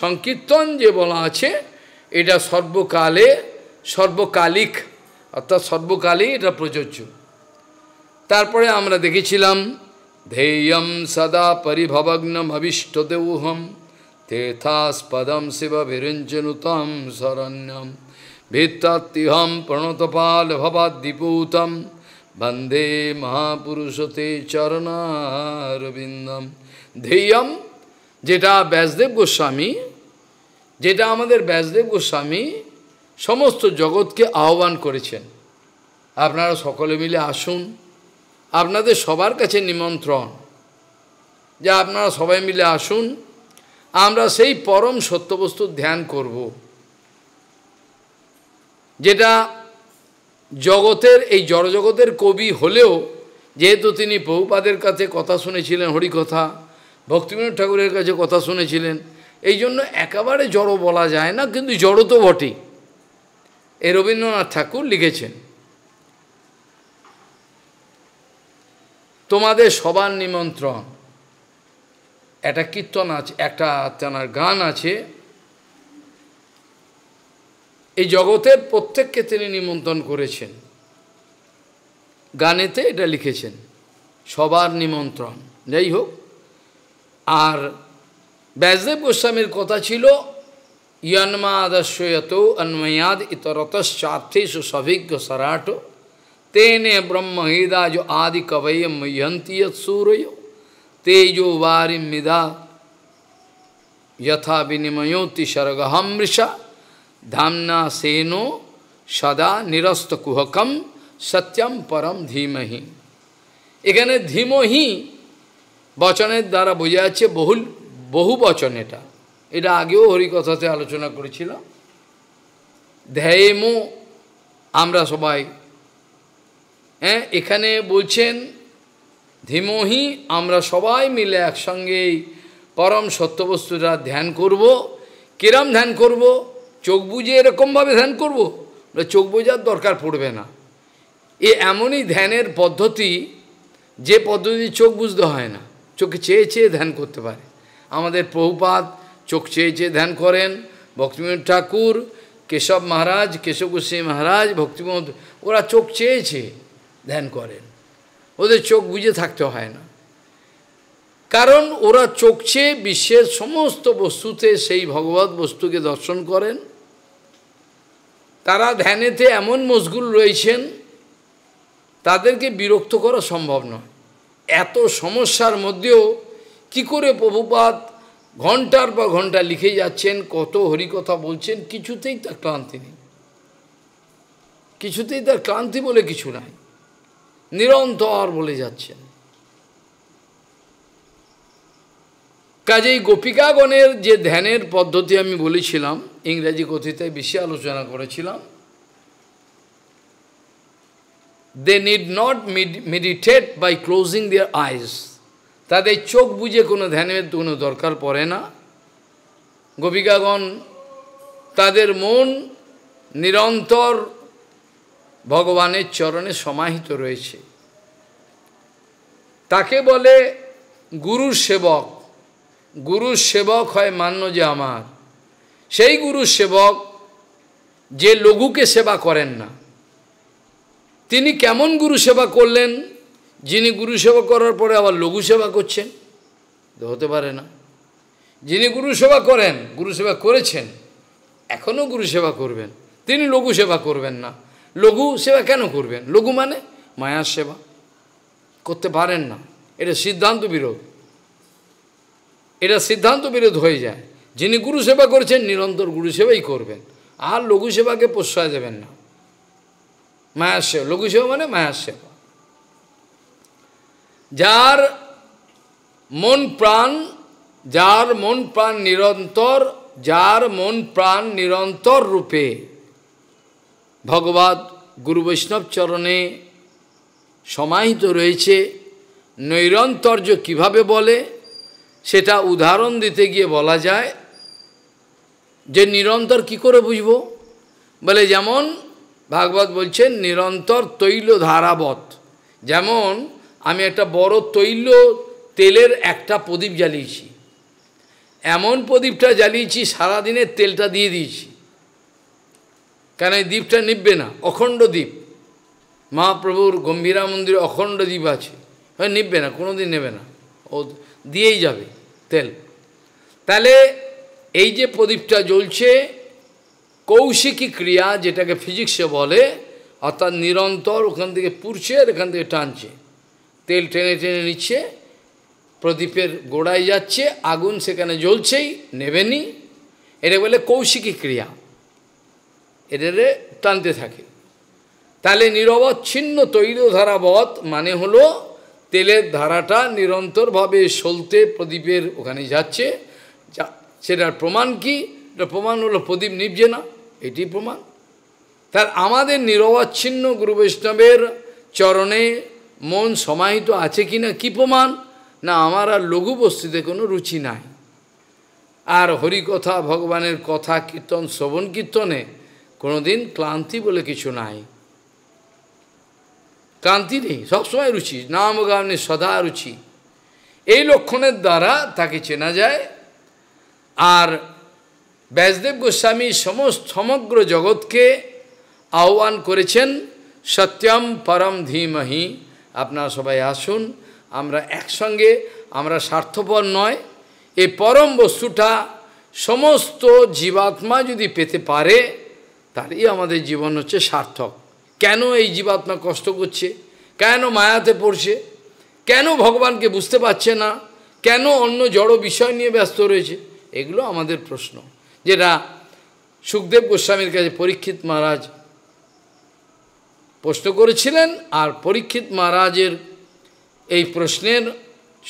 সংকীর্তন যে বলা আছে এটা সর্বকালে সর্বকালিক অর্থাৎ সর্বকালেই এটা প্রযোজ্য তারপরে আমরা দেখেছিলাম ध्येयं सदा परिभवग्नमभीष्टदेहं तेथास्पदं शिवभिरिञ्चनुतं शरण्यं भित्तत्तिहं प्रणतपालभवाद्दिपूतं বন্দে মহাপুরুষতে চরণারবিন্দম ধেয়ম যেটা ব্যাসদেব গোস্বামী যেটা আমাদের ব্যাসদেব গোস্বামী সমস্ত জগৎকে আহ্বান করেছেন আপনারা সকলে মিলে আসুন আপনাদের সবার কাছে নিমন্ত্রণ যা আপনারা সবাই মিলে আসুন আমরা সেই পরম সত্যবস্তু ধ্যান করব যেটা জগতের এই জড়জগতের কবি হলেও যেহেতু তিনি বহুপাদের কাছে কথা শুনেছিলেন হরিকথা ভক্তিবিনোদ ঠাকুরের কাছে কথা শুনেছিলেন এই জন্য একেবারে জড়ো বলা যায় না কিন্তু জড়ো তো বটেই এ রবীন্দ্রনাথ ঠাকুর লিখেছেন তোমাদের সবার নিমন্ত্রণ একটা কীর্তন আছে একটা তেনার গান আছে এই জগতের প্রত্যেককে তিনি নিমন্ত্রণ করেছেন গানেতে এটা লিখেছেন সবার নিমন্ত্রণ যাই হোক আর ব্যাসদেব গোস্বামীর কথা ছিল ইয়ন্মাদস্যত অন্ময়াদ ইতরতশ্চার্থে সুসভিজ্ঞ সরাটো तेने ब्रह्म हेदा जो आदि कवयम यंती सूर्य तेजो वारिमिदा यथा विनिमयोति सर्ग हमृषा धामना सेनो सदा निरस्त कुहकम সত্যম পরম ধীমহি এখানে ধীমহি বচনের দ্বারা বোঝা যাচ্ছে বহুল বহু বচন এটা এটা আগেও হরিকথাতে আলোচনা করেছিলাম ধ্যায়মো আমরা সবাই হ্যাঁ এখানে বলছেন ধীমহি আমরা সবাই মিলে একসঙ্গে পরম সত্যবস্তুটা ধ্যান করব। কিরম ধ্যান করব। চোখ বুঝে এরকমভাবে ধ্যান করব। চোখ বোঝার দরকার পড়বে না এ এমনই ধ্যানের পদ্ধতি যে পদ্ধতি চোখ বুঝতে হয় না চোখে চেয়ে চেয়ে ধ্যান করতে পারে আমাদের প্রভুপাত চোখ চেয়ে চেয়ে ধ্যান করেন ভক্তিমোহন ঠাকুর কেশব মহারাজ কেশব গোস্বী মহারাজ ভক্তিমোহন ওরা চোখ চেয়েছে ধ্যান করেন ওদের চোখ বুঝে থাকতে হয় না কারণ ওরা চোখছে বিশ্বের সমস্ত বস্তুতে সেই ভগবত বস্তুকে দর্শন করেন তারা ধ্যানেতে এমন মশগুল রয়েছেন তাদেরকে বিরক্ত করা সম্ভব নয় এত সমস্যার মধ্যেও কি করে প্রভুপাত ঘন্টার পর ঘন্টা লিখে যাচ্ছেন কত হরিকথা বলছেন কিছুতেই তার ক্লান্তি নেই কিছুতেই তার ক্লান্তি বলে কিছু নাই নিরন্তর বলে যাচ্ছেন কাজেই গোপিকাগণের যে ধ্যানের পদ্ধতি আমি বলেছিলাম ইংরেজি কথিতে বেশি আলোচনা করেছিলাম they need not meditate by closing their eyes তাদের চোখ বুঝে কোনো ধ্যানের কোনো দরকার পড়ে না গোপিকাগণ তাদের মন নিরন্তর ভগবানের চরণে সমাহিত রয়েছে তাকে বলে গুরু সেবক গুরু সেবক হয় মান্য যে আমার সেই গুরু সেবক যে লঘুকে সেবা করেন না তিনি কেমন গুরু সেবা করলেন যিনি গুরু সেবা করার পরে আবার লঘু সেবা করছেন হতে পারে না যিনি গুরু সেবা করেন গুরু সেবা করেছেন এখনও গুরু সেবা করবেন তিনি লঘু সেবা করবেন না লঘু সেবা কেন করবেন লঘু মানে মায়ার সেবা করতে পারেন না এটা সিদ্ধান্ত বিরোধ এটা সিদ্ধান্ত বিরোধ হয়ে যায় যিনি গুরু সেবা করেছেন নিরন্তর গুরু সেবাই করবেন আর লঘু সেবাকে প্রশ্রয় দেবেন না মায়ার সেবা লঘু সেবা মানে মায়ার সেবা যার মন প্রাণ যার মন প্রাণ নিরন্তর যার মন প্রাণ নিরন্তর রূপে ভগবত গুরু বৈষ্ণব চরণে সমাহিত রয়েছে নৈরন্তর্য কিভাবে বলে সেটা উদাহরণ দিতে গিয়ে বলা যায় যে নিরন্তর কি করে বুঝব বলে যেমন ভাগবত বলছেন নিরন্তর তৈল ধারাবত যেমন আমি একটা বড় তৈল তেলের একটা প্রদীপ জ্বালিয়েছি এমন প্রদীপটা জ্বালিয়েছি সারাদিনের তেলটা দিয়ে দিয়েছি কেন এই দ্বীপটা নিববে না অখণ্ড দ্বীপ মহাপ্রভুর গম্ভীরা মন্দিরে অখণ্ড দ্বীপ আছে হ্যাঁ নিববে না কোনো দিন নেবে না ও দিয়েই যাবে তেল তাহলে এই যে প্রদীপটা জ্বলছে কৌশিকী ক্রিয়া যেটাকে ফিজিক্সে বলে অর্থাৎ নিরন্তর ওখান থেকে পুড়ছে আর এখান থেকে টানছে তেল টেনে টেনে নিচ্ছে প্রদীপের গোড়ায় যাচ্ছে আগুন সেখানে জ্বলছেই নেবেনি এটা বলে কৌশিকী ক্রিয়া এদেরে টানতে থাকে তাহলে নিরবচ্ছিন্ন তৈরধারাবৎ মানে হলো তেলের ধারাটা নিরন্তরভাবে সলতে প্রদীপের ওখানে যাচ্ছে যা সেটার প্রমাণ কি এটা প্রমাণ হলো প্রদীপ নিবছে না এটি প্রমাণ তার আমাদের নিরবচ্ছিন্ন গুরু বৈষ্ণবের চরণে মন সমাহিত আছে কি না কী প্রমাণ না আমার আর লঘু বস্তিতে কোনো রুচি নাই আর হরিকথা ভগবানের কথা কীর্তন শ্রবণ কীর্তনে কোনোদিন ক্লান্তি বলে কিছু নাই ক্লান্তি নেই সবসময় রুচি নাম গানে সদা রুচি এই লক্ষণের দ্বারা তাকে চেনা যায় আর ব্যাসদেব গোস্বামী সমস্ত সমগ্র জগৎকে আহ্বান করেছেন সত্যম পরম ধীমহি আপনারা সবাই আসুন আমরা একসঙ্গে আমরা স্বার্থপর নয় এই পরম বস্তুটা সমস্ত জীবাত্মা যদি পেতে পারে তাহলেই আমাদের জীবন হচ্ছে সার্থক কেন এই জীবাত্মা কষ্ট করছে কেন মায়াতে পড়ছে কেন ভগবানকে বুঝতে পারছে না কেন অন্য জড় বিষয় নিয়ে ব্যস্ত রয়েছে এগুলো আমাদের প্রশ্ন যেটা সুখদেব গোস্বামীর কাছে পরীক্ষিত মহারাজ প্রশ্ন করেছিলেন আর পরীক্ষিত মহারাজের এই প্রশ্নের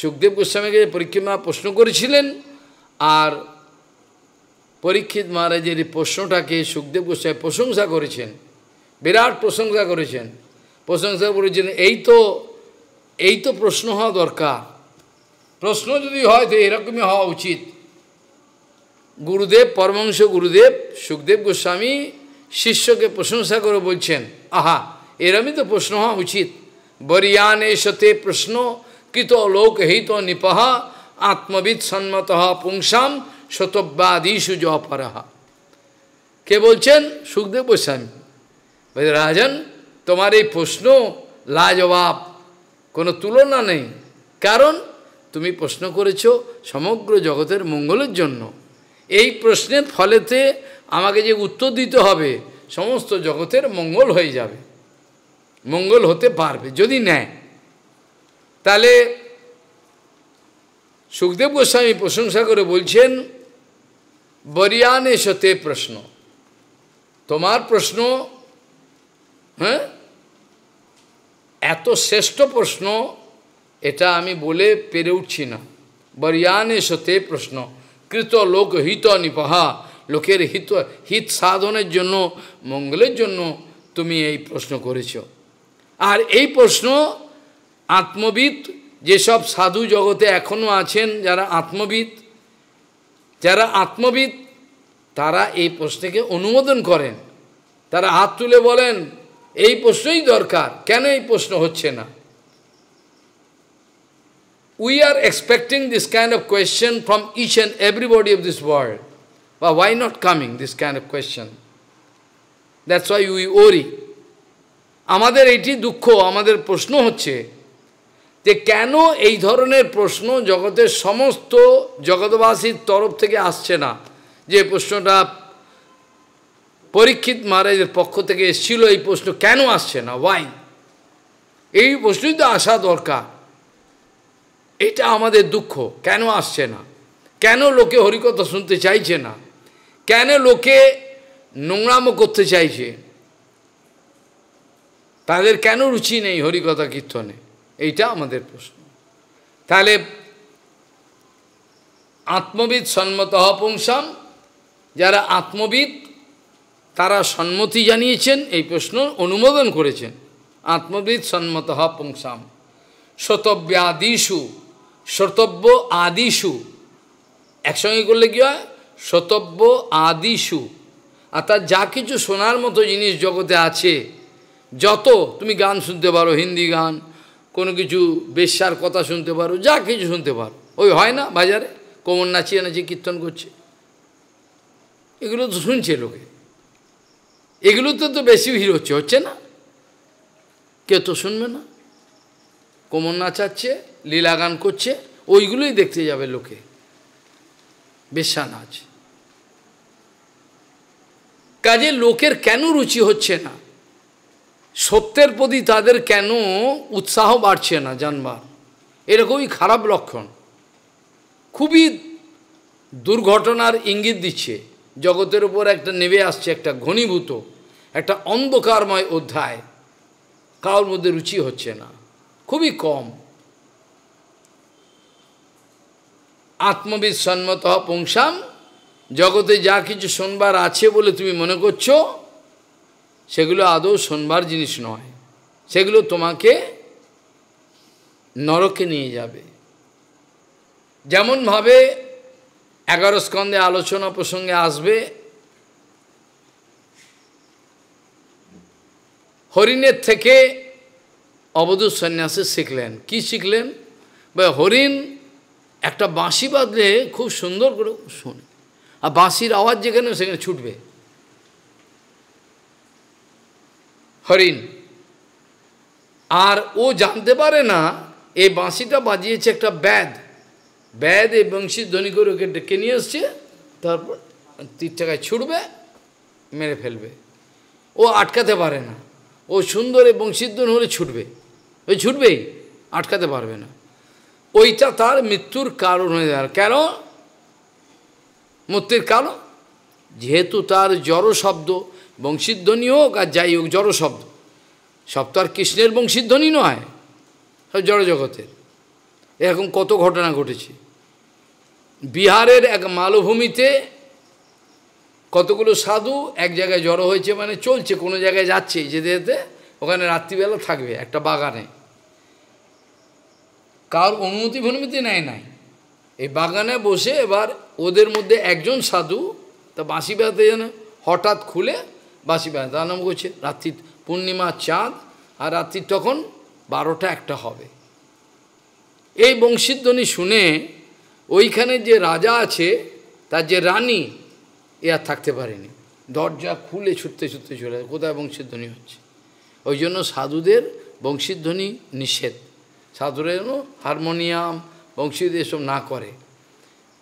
সুখদেব গোস্বামীকে পরীক্ষিত মহারাজ প্রশ্ন করেছিলেন আর পরীক্ষিত মহারাজের এই প্রশ্নটাকে সুখদেব গোস্বামী প্রশংসা করেছেন বিরাট প্রশংসা করেছেন প্রশংসা করেছেন এই তো এই তো প্রশ্ন হওয়া দরকার প্রশ্ন যদি হয় তো এরকমই হওয়া উচিত গুরুদেব পরমংশ গুরুদেব সুখদেব গোস্বামী শিষ্যকে প্রশংসা করে বলছেন আহা এরমই তো প্রশ্ন হওয়া উচিত বরিয়ান এসতে প্রশ্ন কৃত লোক হিত নিপহা আত্মবিদ সন্মত পুংসাম শতব্বাদিষু জপরাহা কে বলছেন সুখদেব গোস্বামী রাজন তোমার এই প্রশ্ন লাজবাব কোনো তুলনা নেই কারণ তুমি প্রশ্ন করেছ সমগ্র জগতের মঙ্গলের জন্য এই প্রশ্নের ফলেতে আমাকে যে উত্তর দিতে হবে সমস্ত জগতের মঙ্গল হয়ে যাবে মঙ্গল হতে পারবে যদি নেয় তাহলে সুখদেব গোস্বামী প্রশংসা করে বলছেন বরিয়ানে সতে প্রশ্ন তোমার প্রশ্ন হ্যাঁ এত শ্রেষ্ঠ প্রশ্ন এটা আমি বলে পেরে উঠছি না বরিয়ানে সতে প্রশ্ন কৃত লোক হিত নিপহা লোকের হিত হিত সাধনের জন্য মঙ্গলের জন্য তুমি এই প্রশ্ন করেছ আর এই প্রশ্ন আত্মবিদ যেসব সাধু জগতে এখনও আছেন যারা আত্মবিদ যারা আত্মবিদ তারা এই প্রশ্নকে অনুমোদন করেন তারা হাত তুলে বলেন এই প্রশ্নই দরকার কেন এই প্রশ্ন হচ্ছে না we are expecting this kind of question from each and everybody of this world বা why not coming this kind of question that's why we worry আমাদের এটি দুঃখ আমাদের প্রশ্ন হচ্ছে যে কেন এই ধরনের প্রশ্ন জগতের সমস্ত জগৎবাসীর তরফ থেকে আসছে না যে প্রশ্নটা পরীক্ষিত মহারাজের পক্ষ থেকে এসেছিল এই প্রশ্ন কেন আসছে না ওয়াই এই প্রশ্নই তো আসা দরকার এটা আমাদের দুঃখ কেন আসছে না কেন লোকে হরিকথা শুনতে চাইছে না কেন লোকে নোংরামো করতে চাইছে তাদের কেন রুচি নেই হরিকথা কীর্তনে এইটা আমাদের প্রশ্ন তাহলে আত্মবিদ সন্মত পুংসাম যারা আত্মবিদ তারা সম্মতি জানিয়েছেন এই প্রশ্ন অনুমোদন করেছেন আত্মবিদ সন্মত পুংসাম শ্রোতব্যাদিষু শ্রোতব্য আদিশু একসঙ্গে করলে কী হয় শ্রোতব্য আর অর্থাৎ যা কিছু শোনার মতো জিনিস জগতে আছে যত তুমি গান শুনতে পারো হিন্দি গান কোনো কিছু বেশ্যার কথা শুনতে পারো যা কিছু শুনতে পারো ওই হয় না বাজারে কোমর নাচিয়ে নাচিয়ে কীর্তন করছে এগুলো তো শুনছে লোকে এগুলোতে তো বেশি ভিড় হচ্ছে হচ্ছে না কেউ তো শুনবে না কোমর নাচাচ্ছে লীলা গান করছে ওইগুলোই দেখতে যাবে লোকে বেশ্যা নাচ কাজে লোকের কেন রুচি হচ্ছে না সত্যের প্রতি তাদের কেন উৎসাহ বাড়ছে না জানবার এরকমই খারাপ লক্ষণ খুবই দুর্ঘটনার ইঙ্গিত দিচ্ছে জগতের উপর একটা নেবে আসছে একটা ঘনীভূত একটা অন্ধকারময় অধ্যায় কারোর মধ্যে রুচি হচ্ছে না খুবই কম আত্মবিদ সন্মত পুংসাম জগতে যা কিছু শোনবার আছে বলে তুমি মনে করছো সেগুলো আদৌ শোনবার জিনিস নয় সেগুলো তোমাকে নরকে নিয়ে যাবে যেমনভাবে এগারো স্কন্ধে আলোচনা প্রসঙ্গে আসবে হরিণের থেকে অবধূত সন্ন্যাসী শিখলেন কি শিখলেন বা হরিণ একটা বাঁশি বাঁধলে খুব সুন্দর করে শোনে আর বাঁশির আওয়াজ যেখানে সেখানে ছুটবে হরিণ আর ও জানতে পারে না এই বাঁশিটা বাজিয়েছে একটা ব্যাদ ব্যাদ এই বংশী ধনী করে ওকে ডেকে নিয়ে এসছে তারপর তীর টাকায় ছুটবে মেরে ফেলবে ও আটকাতে পারে না ও সুন্দর এই বংশীধ্বনি হলে ছুটবে ওই ছুটবেই আটকাতে পারবে না ওইটা তার মৃত্যুর কারণ হয়ে দাঁড়ায় কেন মূর্তির কারণ যেহেতু তার জড় শব্দ বংশীধ্বনি হোক আর যাই হোক জড় শব্দ সব তো আর কৃষ্ণের বংশীধ্বনি নয় সব জগতের এরকম কত ঘটনা ঘটেছে বিহারের এক মালভূমিতে কতগুলো সাধু এক জায়গায় জড়ো হয়েছে মানে চলছে কোনো জায়গায় যাচ্ছে যেতে যেতে ওখানে রাত্রিবেলা থাকবে একটা বাগানে কার অনুমতি ভনুমতি নেয় নাই এই বাগানে বসে এবার ওদের মধ্যে একজন সাধু তা বাঁশি বাজাতে যেন হঠাৎ খুলে বাসি তার নাম করছে রাত্রি পূর্ণিমা চাঁদ আর রাত্রি তখন বারোটা একটা হবে এই বংশীধ্বনি শুনে ওইখানে যে রাজা আছে তার যে রানী এ আর থাকতে পারেনি দরজা খুলে ছুটতে ছুটতে চলে কোথায় বংশীধ্বনি হচ্ছে ওই জন্য সাধুদের বংশীধ্বনি নিষেধ সাধুরা যেন হারমোনিয়াম বংশীদ এসব না করে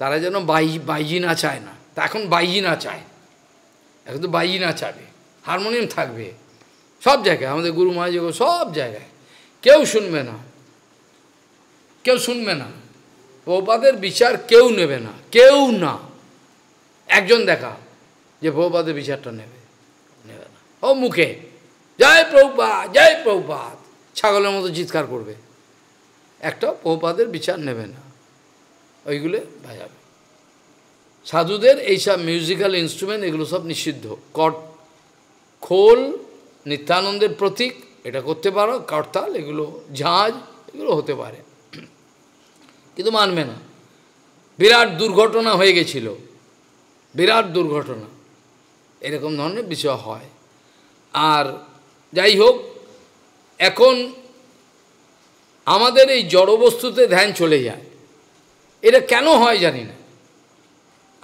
তারা যেন বাই বাইজি না চায় না তা এখন বাইজি না চায় এখন তো বাইজি না চাবে হারমোনিয়াম থাকবে সব জায়গায় আমাদের গুরু মহাজগ সব জায়গায় কেউ শুনবে না কেউ শুনবে না প্রপাদের বিচার কেউ নেবে না কেউ না একজন দেখা যে প্রপাদের বিচারটা নেবে নেবে না ও মুখে জয় প্রভুপাত জয় প্রভুপাত ছাগলের মতো চিৎকার করবে একটা প্রপাদের বিচার নেবে না ওইগুলো বাজাবে সাধুদের এইসব মিউজিক্যাল ইনস্ট্রুমেন্ট এগুলো সব নিষিদ্ধ কট খোল নিত্যানন্দের প্রতীক এটা করতে পারো করতাল এগুলো ঝাঁজ এগুলো হতে পারে কিন্তু মানবে না বিরাট দুর্ঘটনা হয়ে গেছিল বিরাট দুর্ঘটনা এরকম ধরনের বিষয় হয় আর যাই হোক এখন আমাদের এই জড়বস্তুতে ধ্যান চলে যায় এটা কেন হয় জানি না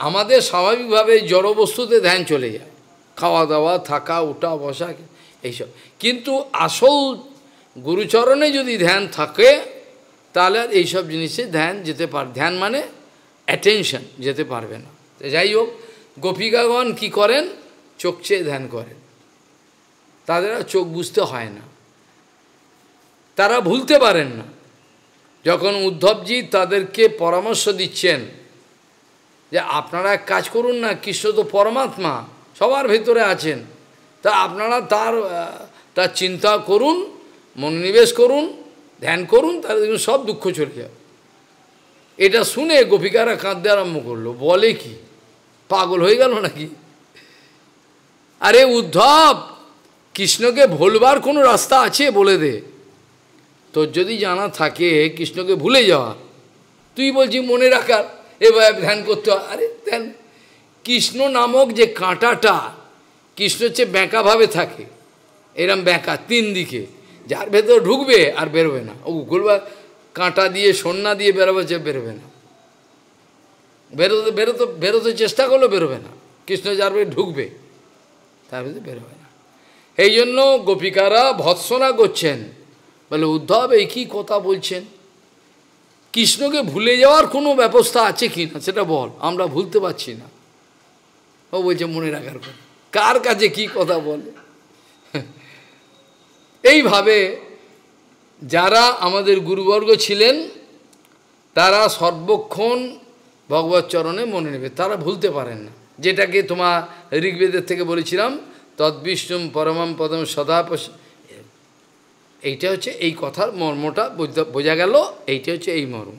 আমাদের স্বাভাবিকভাবে জড়বস্তুতে ধ্যান চলে যায় খাওয়া দাওয়া থাকা উঠা বসা এইসব কিন্তু আসল গুরুচরণে যদি ধ্যান থাকে তাহলে আর এইসব জিনিসে ধ্যান যেতে পার ধ্যান মানে অ্যাটেনশন যেতে পারবে না যাই হোক গোপিকাগণ কি করেন চোখ চেয়ে ধ্যান করেন তাদের চোখ বুঝতে হয় না তারা ভুলতে পারেন না যখন উদ্ধবজি তাদেরকে পরামর্শ দিচ্ছেন যে আপনারা কাজ করুন না কৃষ্ণ তো পরমাত্মা সবার ভেতরে আছেন তা আপনারা তার তার চিন্তা করুন মনোনিবেশ করুন ধ্যান করুন তার দেখুন সব দুঃখ চলে যাবে এটা শুনে গোপিকারা কাঁদতে আরম্ভ করলো বলে কি পাগল হয়ে গেল নাকি আরে উদ্ধব কৃষ্ণকে ভুলবার কোনো রাস্তা আছে বলে দে তোর যদি জানা থাকে কৃষ্ণকে ভুলে যাওয়া তুই বলছি মনে রাখার এবার ধ্যান করতে আরে ধ্যান কৃষ্ণ নামক যে কাঁটাটা কৃষ্ণ হচ্ছে ব্যাঁকাভাবে থাকে এরম ব্যাঁকা তিন দিকে যার ভেতর ঢুকবে আর বেরোবে না ও গোলবা কাঁটা দিয়ে সন্না দিয়ে বেরোবে যে বেরোবে না বেরোতে বেরোতে বেরোতে চেষ্টা করলেও বেরোবে না কৃষ্ণ যার ঢুকবে তার ভেতরে বেরোবে না এই জন্য গোপিকারা ভৎসনা করছেন বলে উদ্ধব এই কী কথা বলছেন কৃষ্ণকে ভুলে যাওয়ার কোনো ব্যবস্থা আছে কি না সেটা বল আমরা ভুলতে পারছি না ও বলছে মনে রাখার কথা কার কাছে কি কথা বলে এইভাবে যারা আমাদের গুরুবর্গ ছিলেন তারা সর্বক্ষণ ভগবত চরণে মনে নেবে তারা ভুলতে পারেন না যেটাকে তোমার ঋগ্বেদের থেকে বলেছিলাম তদ্বিষ্ণুম পরমাম পদম সদা এইটা হচ্ছে এই কথার মর্মটা বোঝা গেল এইটা হচ্ছে এই মর্ম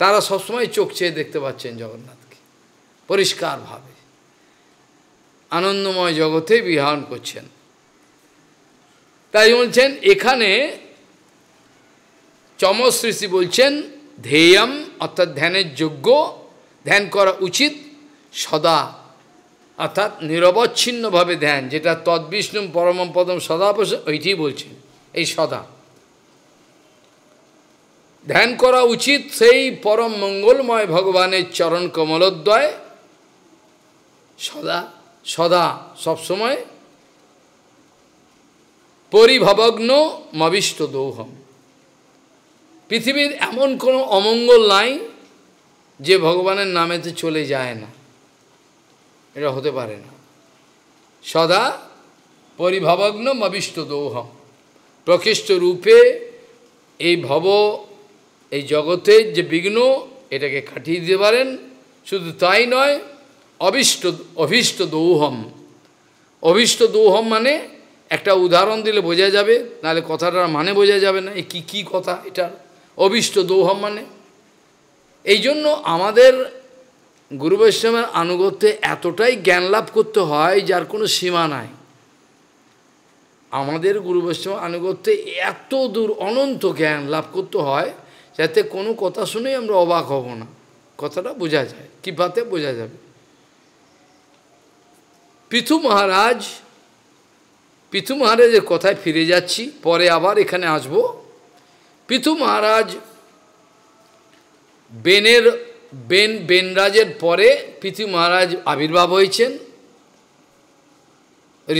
তারা সবসময় চোখ চেয়ে দেখতে পাচ্ছেন জগন্নাথকে পরিষ্কারভাবে আনন্দময় জগতে বিহারণ করছেন তাই বলছেন এখানে চমশ্রীষি বলছেন ধেয়ম অর্থাৎ ধ্যানের যোগ্য ধ্যান করা উচিত সদা অর্থাৎ নিরবচ্ছিন্নভাবে ধ্যান যেটা তদ্বিষ্ণু পরম পদম সদা ওইটি বলছেন এই সদা ধ্যান করা উচিত সেই পরম মঙ্গলময় ভগবানের চরণ কমলোদ্বয় সদা সদা সবসময় পরিভবগ্ন মবিষ্ট দৌহম পৃথিবীর এমন কোনো অমঙ্গল নাই যে ভগবানের নামেতে চলে যায় না এটা হতে পারে না সদা পরিভবগ্ন মবিষ্ট দৌহম প্রকৃষ্ট রূপে এই ভব এই জগতের যে বিঘ্ন এটাকে কাটিয়ে দিতে পারেন শুধু তাই নয় অভিষ্ট অভীষ্ট দৌহম অভীষ্ট দৌহম মানে একটা উদাহরণ দিলে বোঝা যাবে নাহলে কথাটার মানে বোঝা যাবে না এই কী কী কথা এটা অভীষ্ট দৌহম মানে এই জন্য আমাদের গুরু বৈষ্ণবের আনুগত্যে এতটাই জ্ঞান লাভ করতে হয় যার কোনো সীমা নাই আমাদের গুরু বৈষ্ণব আনুগত্যে এত দূর অনন্ত জ্ঞান লাভ করতে হয় যাতে কোনো কথা শুনেই আমরা অবাক হব না কথাটা বোঝা যায় পাতে বোঝা যাবে পিথু মহারাজ পিথু মহারাজের কথায় ফিরে যাচ্ছি পরে আবার এখানে আসব পিথু মহারাজ বেনের বেন বেনরাজের পরে পিথু মহারাজ আবির্ভাব হয়েছেন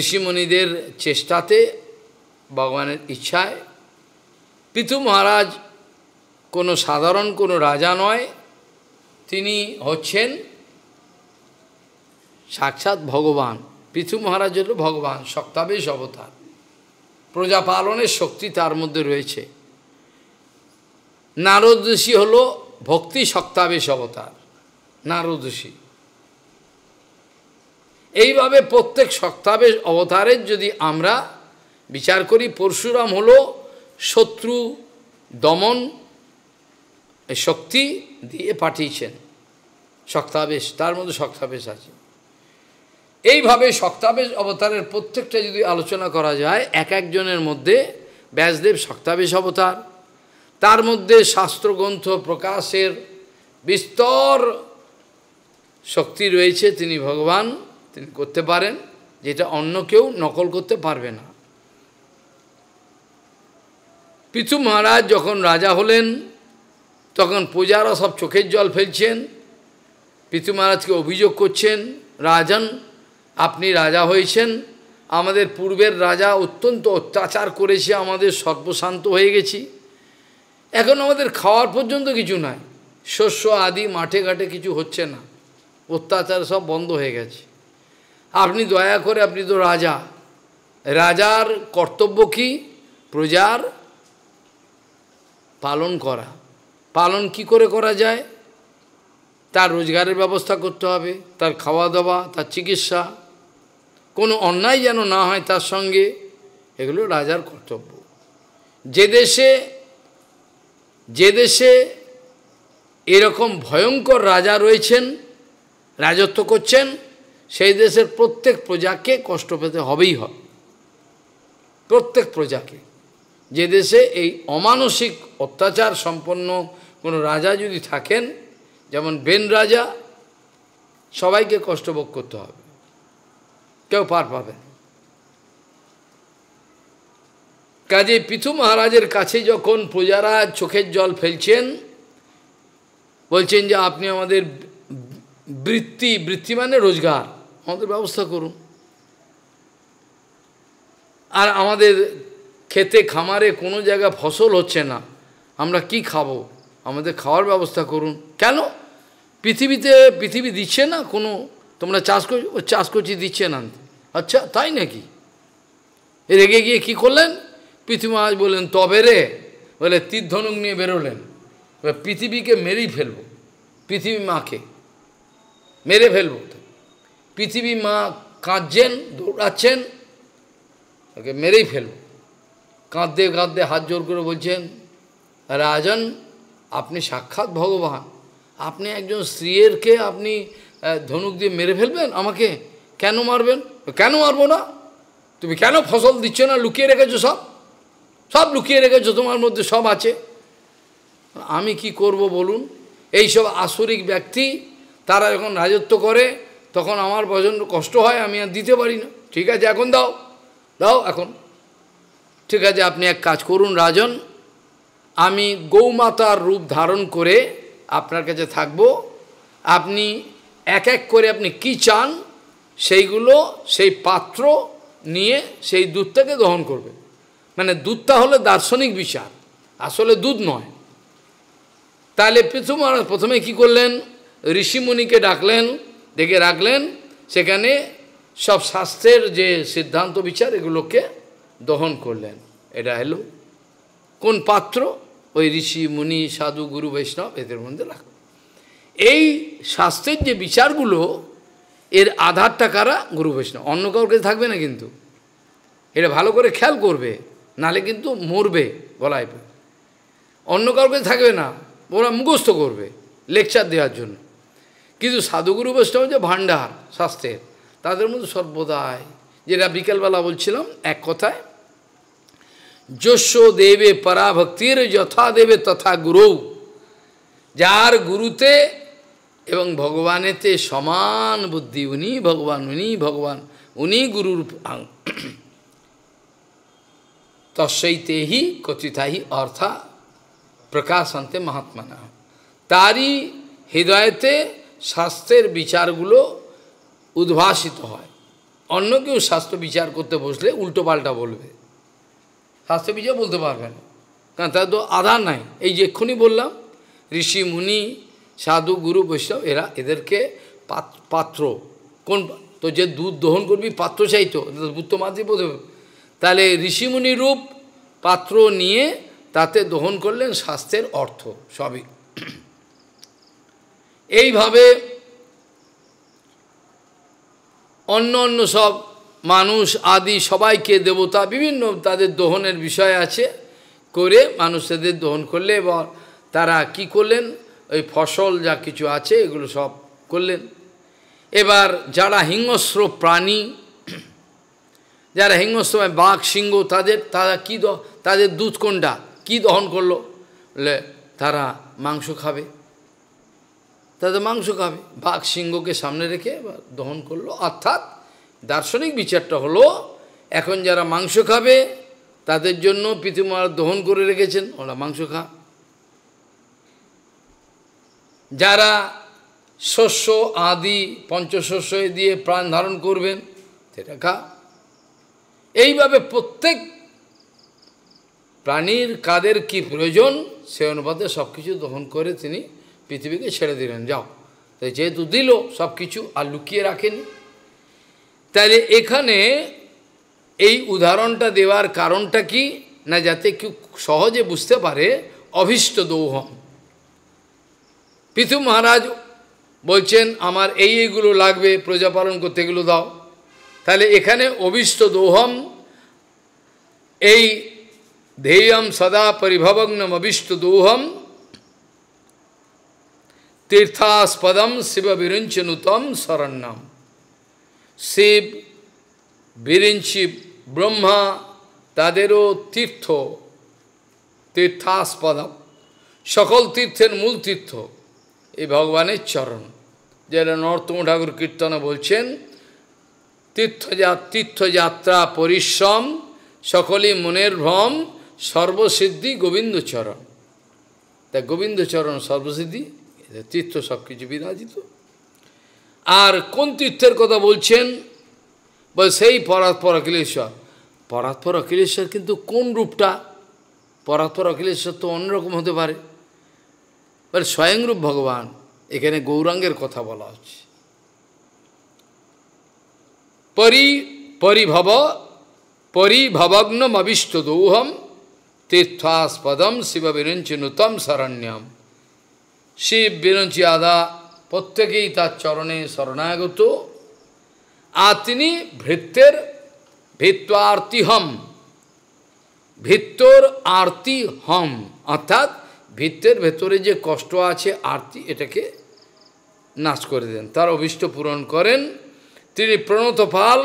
ঋষিমণিদের চেষ্টাতে ভগবানের ইচ্ছায় পিথু মহারাজ কোনো সাধারণ কোনো রাজা নয় তিনি হচ্ছেন সাক্ষাৎ ভগবান পৃথু মহারাজ হল ভগবান শক্তাবেশ অবতার প্রজা পালনের শক্তি তার মধ্যে রয়েছে নারদোষী হল ভক্তি শক্তাবেশ অবতার নারদোষী এইভাবে প্রত্যেক শক্তাবেশ অবতারের যদি আমরা বিচার করি পরশুরাম হল শত্রু দমন শক্তি দিয়ে পাঠিয়েছেন শক্তাবেশ তার মধ্যে শক্তাবেশ আছে এইভাবে শক্তাবেশ অবতারের প্রত্যেকটা যদি আলোচনা করা যায় এক একজনের মধ্যে ব্যাসদেব শক্তাবেশ অবতার তার মধ্যে শাস্ত্রগ্রন্থ প্রকাশের বিস্তর শক্তি রয়েছে তিনি ভগবান তিনি করতে পারেন যেটা অন্য কেউ নকল করতে পারবে না পিছু মহারাজ যখন রাজা হলেন তখন পূজারা সব চোখের জল ফেলছেন পিতু মহারাজকে অভিযোগ করছেন রাজন আপনি রাজা হয়েছেন আমাদের পূর্বের রাজা অত্যন্ত অত্যাচার করেছে আমাদের সর্বশান্ত হয়ে গেছি এখন আমাদের খাওয়ার পর্যন্ত কিছু নাই শস্য আদি মাঠে ঘাটে কিছু হচ্ছে না অত্যাচার সব বন্ধ হয়ে গেছে আপনি দয়া করে আপনি তো রাজা রাজার কর্তব্য কি প্রজার পালন করা পালন কি করে করা যায় তার রোজগারের ব্যবস্থা করতে হবে তার খাওয়া দাওয়া তার চিকিৎসা কোনো অন্যায় যেন না হয় তার সঙ্গে এগুলো রাজার কর্তব্য যে দেশে যে দেশে এরকম ভয়ঙ্কর রাজা রয়েছেন রাজত্ব করছেন সেই দেশের প্রত্যেক প্রজাকে কষ্ট পেতে হবেই হবে প্রত্যেক প্রজাকে যে দেশে এই অমানসিক অত্যাচার সম্পন্ন কোনো রাজা যদি থাকেন যেমন বেন রাজা সবাইকে কষ্টভোগ করতে হবে কেউ পার পাবে কাজে পিথু মহারাজের কাছে যখন প্রজারা চোখের জল ফেলছেন বলছেন যে আপনি আমাদের বৃত্তি বৃত্তি মানে রোজগার আমাদের ব্যবস্থা করুন আর আমাদের খেতে খামারে কোনো জায়গায় ফসল হচ্ছে না আমরা কি খাব আমাদের খাওয়ার ব্যবস্থা করুন কেন পৃথিবীতে পৃথিবী দিচ্ছে না কোনো তোমরা চাষ করছো ও চাষ করছি দিচ্ছে না আচ্ছা তাই নাকি রেগে গিয়ে কি করলেন পৃথিবী মহারাজ বললেন তবে রে বলে তীর্ধনুক নিয়ে বেরোলেন পৃথিবীকে মেরেই ফেলব পৃথিবী মাকে মেরে ফেলব পৃথিবী মা কাঁদছেন দৌড়াচ্ছেন ওকে মেরেই ফেলব কাঁদতে কাঁদতে হাত জোর করে বলছেন রাজন আপনি সাক্ষাৎ ভগবান আপনি একজন স্ত্রীয়েরকে আপনি ধনুক দিয়ে মেরে ফেলবেন আমাকে কেন মারবেন কেন মারবো না তুমি কেন ফসল দিচ্ছ না লুকিয়ে রেখেছো সব সব লুকিয়ে রেখেছো তোমার মধ্যে সব আছে আমি কি করব বলুন এই সব আসরিক ব্যক্তি তারা যখন রাজত্ব করে তখন আমার প্রচণ্ড কষ্ট হয় আমি আর দিতে পারি না ঠিক আছে এখন দাও দাও এখন ঠিক আছে আপনি এক কাজ করুন রাজন আমি গৌমাতার রূপ ধারণ করে আপনার কাছে থাকব আপনি এক এক করে আপনি কি চান সেইগুলো সেই পাত্র নিয়ে সেই দুধটাকে গ্রহণ করবে মানে দুধটা হলো দার্শনিক বিচার আসলে দুধ নয় তাহলে পৃথু মহারাজ প্রথমে কি করলেন ঋষিমুনিকে ডাকলেন ডেকে রাখলেন সেখানে সব শাস্ত্রের যে সিদ্ধান্ত বিচার এগুলোকে দহন করলেন এটা এলো কোন পাত্র ওই ঋষি মুনি সাধু গুরু বৈষ্ণব এদের মধ্যে রাখলেন এই শাস্ত্রের যে বিচারগুলো এর আধারটা কারা গুরু বৈষ্ণব অন্য কারোর কাছে থাকবে না কিন্তু এটা ভালো করে খেয়াল করবে নালে কিন্তু মরবে গলায় অন্য কারোর কাছে থাকবে না ওরা মুখস্থ করবে লেকচার দেওয়ার জন্য কিন্তু সাধুগুরু বৈষ্ণব যে ভাণ্ডার শাস্ত্রের তাদের মধ্যে সর্বদাই যেটা বিকেলবেলা বলছিলাম এক কথায় যস্য দেবে পরাভক্তির যথা দেবে তথা গুরু যার গুরুতে এবং ভগবানেতে সমান বুদ্ধি উনি ভগবান উনি ভগবান উনি গুরুর তস্যইতে কথিতাহি অর্থা প্রকাশান্তে না তারই হৃদয়তে স্বাস্থ্যের বিচারগুলো উদ্ভাসিত হয় অন্য কেউ স্বাস্থ্য বিচার করতে বসলে উল্টো পাল্টা বলবে স্বাস্থ্য বিচার বলতে পারবে না কারণ তার তো আধার নাই এই যে এক্ষুনি বললাম ঋষি মুনি সাধু গুরু বৈষ্ণব এরা এদেরকে পাত্র কোন তো যে দুধ দহন করবি পাত্র চাইতো বুদ্ধ মাতৃ বোধ তাহলে ঋষিমুনি রূপ পাত্র নিয়ে তাতে দহন করলেন স্বাস্থ্যের অর্থ সবই এইভাবে অন্য অন্য সব মানুষ আদি সবাইকে দেবতা বিভিন্ন তাদের দহনের বিষয় আছে করে মানুষদের দহন করলে এবার তারা কি করলেন ওই ফসল যা কিছু আছে এগুলো সব করলেন এবার যারা হিংস্র প্রাণী যারা হিংস্র বাঘ সিংহ তাদের তারা কী তাদের দুধ কোনটা কী দহন করলো বলে তারা মাংস খাবে তাদের মাংস খাবে বাঘ সিংহকে সামনে রেখে দহন করলো অর্থাৎ দার্শনিক বিচারটা হলো এখন যারা মাংস খাবে তাদের জন্য পৃথিবী দহন করে রেখেছেন ওরা মাংস খা যারা শস্য আদি পঞ্চশস্য দিয়ে প্রাণ ধারণ করবেন সেটা খা এইভাবে প্রত্যেক প্রাণীর কাদের কি প্রয়োজন সে অনুপাতে সব কিছু দহন করে তিনি পৃথিবীকে ছেড়ে দিলেন যাও তাই যেহেতু দিল সব কিছু আর লুকিয়ে রাখেনি তাহলে এখানে এই উদাহরণটা দেওয়ার কারণটা কি না যাতে কেউ সহজে বুঝতে পারে অভীষ্ট দৌহম পিতু মহারাজ বলছেন আমার এই এইগুলো লাগবে প্রজাপালন করতে এগুলো দাও তাহলে এখানে অভিষ্ট দোহম এই ধেয়ম সদা পরিভবগ্নম অভিষ্ট দোহম তীর্থাস্পদম শিব বিরঞ্চনুতম শরণ্যম শিব বিরঞ্চি ব্রহ্মা তাদেরও তীর্থ তীর্থাস্পদম সকল তীর্থের মূল তীর্থ এই ভগবানের চরণ যারা নর্তম ঠাকুর কীর্তনে বলছেন তীর্থযাত্রা পরিশ্রম সকলেই মনের ভ্রম সর্বসিদ্ধি গোবিন্দচরণ তা গোবিন্দচরণ সর্বসিদ্ধি তীর্থ সব কিছু বিরাজিত আর কোন তীর্থের কথা বলছেন বল সেই পরাৎপর অখিলেশ্বর পরাৎপর অখিলেশ্বর কিন্তু কোন রূপটা পরাৎপর অখিলেশ্বর তো অন্যরকম হতে পারে বলে স্বয়ংরূপ ভগবান এখানে গৌরাঙ্গের কথা বলা হচ্ছে পরি পরিভব পরিভবগ্নম অবিষ্ট দৌহম তীর্থাস্পদম শিব বিরঞ্চি নূতম শরণ্যম শিব বিরঞ্চি আদা প্রত্যেকেই তার চরণে শরণাগত আর তিনি ভৃত্যের হম ভিত্তর আরতি হম অর্থাৎ ভিত্তের ভেতরে যে কষ্ট আছে আরতি এটাকে নাশ করে দেন তার অভিষ্ট পূরণ করেন তিনি প্রণত পাল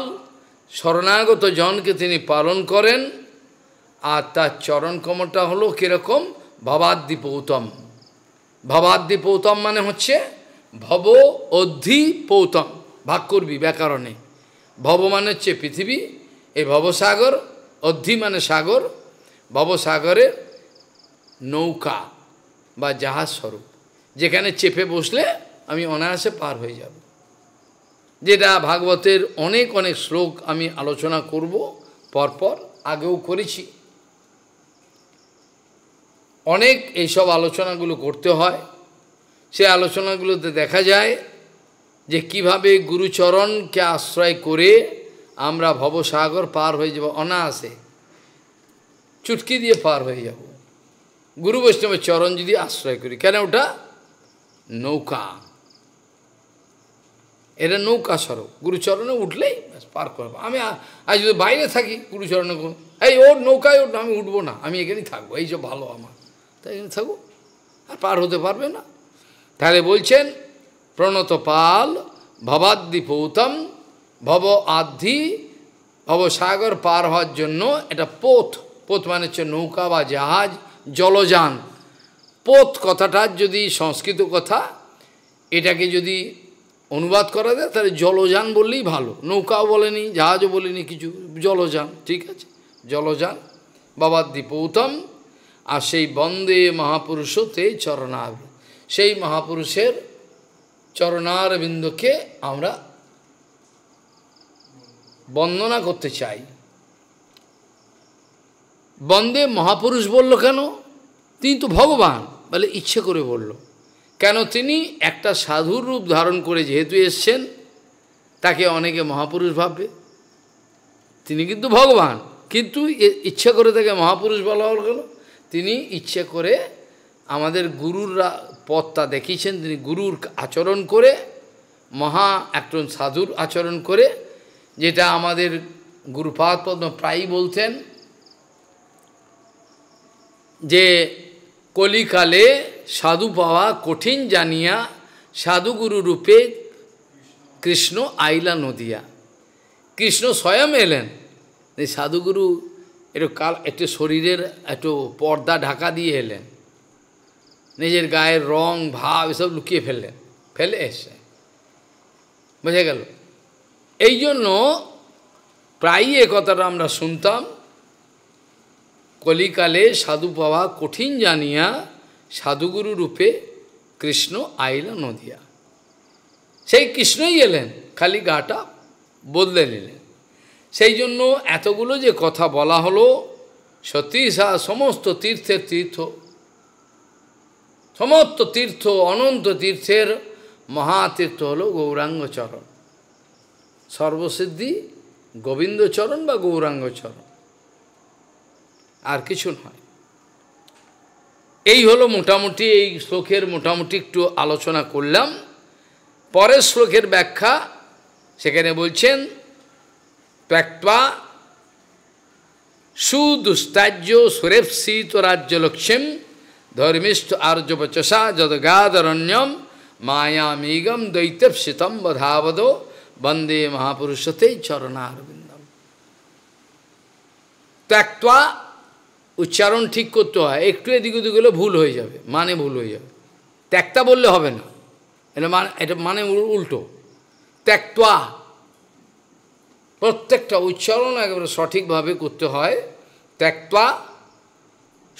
শরণাগত জনকে তিনি পালন করেন আর তার চরণ কমটা হলো কীরকম ভবাদ্দিপৌতম ভবাদ্দিপৌতম মানে হচ্ছে ভব অধি পৌতম ভাগ করবি ব্যাকরণে ভব মানে হচ্ছে পৃথিবী এই ভবসাগর অধি মানে সাগর ভবসাগরের নৌকা বা জাহাজ স্বরূপ যেখানে চেপে বসলে আমি অনায়াসে পার হয়ে যাব যেটা ভাগবতের অনেক অনেক শ্লোক আমি আলোচনা করব পরপর আগেও করেছি অনেক এইসব আলোচনাগুলো করতে হয় সে আলোচনাগুলোতে দেখা যায় যে কিভাবে গুরুচরণকে আশ্রয় করে আমরা ভবসাগর পার হয়ে যাব অনায়াসে চুটকি দিয়ে পার হয়ে যাব গুরু বৈষ্ণবের চরণ যদি আশ্রয় করি কেন ওটা নৌকা এটা নৌকা স্বরূপ গুরুচরণে উঠলেই পার করবো আমি আজ যদি বাইরে থাকি গুরুচরণে কোনো এই ওর নৌকায় ওঠ আমি উঠবো না আমি এখানেই থাকবো এই যে ভালো আমার তাই এখানে থাকবো আর পার হতে পারবে না তাহলে বলছেন প্রণত পাল ভবাদ্দি পৌতম ভব ভব সাগর পার হওয়ার জন্য এটা পোথ পোথ মানে হচ্ছে নৌকা বা জাহাজ জলযান পথ কথাটার যদি সংস্কৃত কথা এটাকে যদি অনুবাদ করা যায় তাহলে জলযান বললেই ভালো নৌকাও বলেনি জাহাজও বলেনি কিছু জলযান ঠিক আছে জলযান বাবা দীপৌতম আর সেই বন্দে মহাপুরুষতে চরণার সেই মহাপুরুষের চরণারবিন্দকে আমরা বন্দনা করতে চাই বন্দে মহাপুরুষ বলল কেন তিনি তো ভগবান বলে ইচ্ছে করে বলল কেন তিনি একটা সাধুর রূপ ধারণ করে যেহেতু এসছেন তাকে অনেকে মহাপুরুষ ভাববে তিনি কিন্তু ভগবান কিন্তু ইচ্ছে করে তাকে মহাপুরুষ বলা হল গেল তিনি ইচ্ছে করে আমাদের গুরুররা পথটা দেখিয়েছেন তিনি গুরুর আচরণ করে মহা একজন সাধুর আচরণ করে যেটা আমাদের গুরুপাদ পদ্ম প্রায়ই বলতেন যে কলিকালে সাধু পাওয়া কঠিন জানিয়া সাধুগুরু রূপে কৃষ্ণ আইলা নদিয়া কৃষ্ণ স্বয়ং এলেন এই সাধুগুরু একটু কাল একটু শরীরের একটু পর্দা ঢাকা দিয়ে এলেন নিজের গায়ের রং ভাব এসব লুকিয়ে ফেললেন ফেলে এসে বুঝে গেল এই জন্য প্রায়ই এ কথাটা আমরা শুনতাম কলিকালে সাধু পাওয়া কঠিন জানিয়া সাধুগুরু রূপে কৃষ্ণ আইল নদিয়া সেই কৃষ্ণই এলেন খালি গাটা বদলে নিলেন সেই জন্য এতগুলো যে কথা বলা হলো সতীশা সমস্ত তীর্থের তীর্থ সমস্ত তীর্থ অনন্ত তীর্থের মহাতীর্থ হল গৌরাঙ্গচরণ সর্বসিদ্ধি গোবিন্দচরণ বা গৌরাঙ্গচরণ আর কিছু নয় এই হলো মোটামুটি এই শ্লোকের মোটামুটি একটু আলোচনা করলাম পরের শ্লোকের ব্যাখ্যা সেখানে বলছেন ত্যাক্তা সুদুস্তাজ্য সুরেপসিত রাজ্যলক্ষ্যম ধর্মিষ্ঠ আর্যপচসা যদগাদরণ্যম মায়ামিগম দৈত্যপসিতম বধাবদ বন্দে মহাপুরুষতে চরণারবিন্দম ত্যাক্তা উচ্চারণ ঠিক করতে হয় একটু এদিক ওদিক হলে ভুল হয়ে যাবে মানে ভুল হয়ে যাবে ত্যাক্তা বললে হবে না এটা মানে এটা মানে উল্টো ত্যাক্তা প্রত্যেকটা উচ্চারণ একেবারে সঠিকভাবে করতে হয় ত্যাক্তা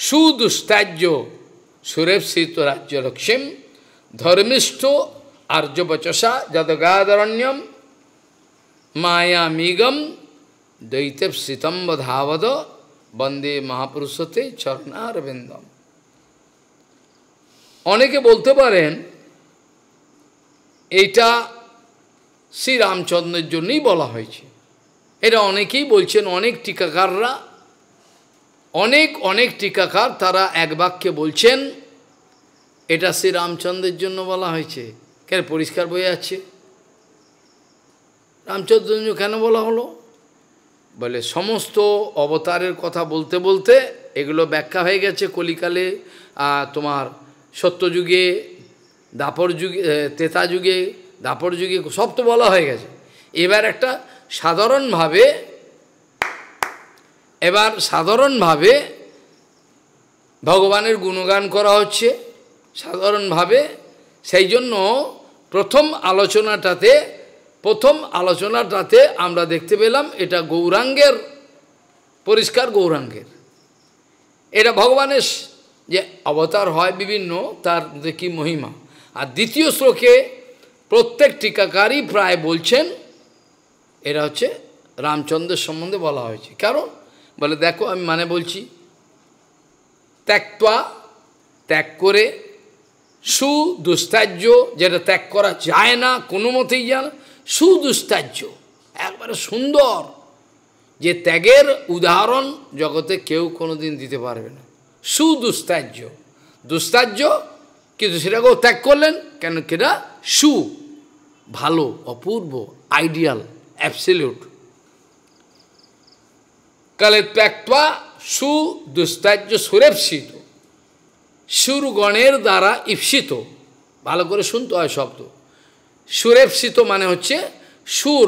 সুদুস্ত্যায্য সুরেপসিত রাজ্য লক্ষ্মীম ধর্মিষ্ঠ আর্যবচসা যদগাদরণ্যম মায়ামিগম দৈতেপসিতম্বধাবদ বন্দে মহাপুরুষতে চরণা অরবিন্দম অনেকে বলতে পারেন এইটা শ্রীরামচন্দ্রের জন্যই বলা হয়েছে এটা অনেকেই বলছেন অনেক টিকাকাররা অনেক অনেক টিকাকার তারা এক বাক্যে বলছেন এটা শ্রীরামচন্দ্রের জন্য বলা হয়েছে কেন পরিষ্কার বয়ে আছে রামচন্দ্র কেন বলা হলো বলে সমস্ত অবতারের কথা বলতে বলতে এগুলো ব্যাখ্যা হয়ে গেছে কলিকালে তোমার সত্যযুগে দাপর যুগে তেতা যুগে দাপর যুগে সব তো বলা হয়ে গেছে এবার একটা সাধারণভাবে এবার সাধারণভাবে ভগবানের গুণগান করা হচ্ছে সাধারণভাবে সেই জন্য প্রথম আলোচনাটাতে প্রথম আলোচনার রাতে আমরা দেখতে পেলাম এটা গৌরাঙ্গের পরিষ্কার গৌরাঙ্গের এটা ভগবানের যে অবতার হয় বিভিন্ন তার দেখি মহিমা আর দ্বিতীয় শ্লোকে প্রত্যেক টিকাকারী প্রায় বলছেন এরা হচ্ছে রামচন্দ্রের সম্বন্ধে বলা হয়েছে কারণ বলে দেখো আমি মানে বলছি ত্যাক্তা ত্যাগ করে সুদুস্তাহ্য যেটা ত্যাগ করা যায় না কোনো মতেই জানা সুদুস্তাহ্য একবারে সুন্দর যে ত্যাগের উদাহরণ জগতে কেউ কোনোদিন দিতে পারবে না সুদুস্তাহ্য দুস্তাহ্য কিন্তু সেটাকেও ত্যাগ করলেন কেন কিনা সু ভালো অপূর্ব আইডিয়াল অ্যাবসলিউট কালে ত্যাক্তা সুদুস্তাহ্য সুরেপসিত সুরগণের দ্বারা ইপ্সিত ভালো করে শুনতে হয় শব্দ সুরেপসিত মানে হচ্ছে সুর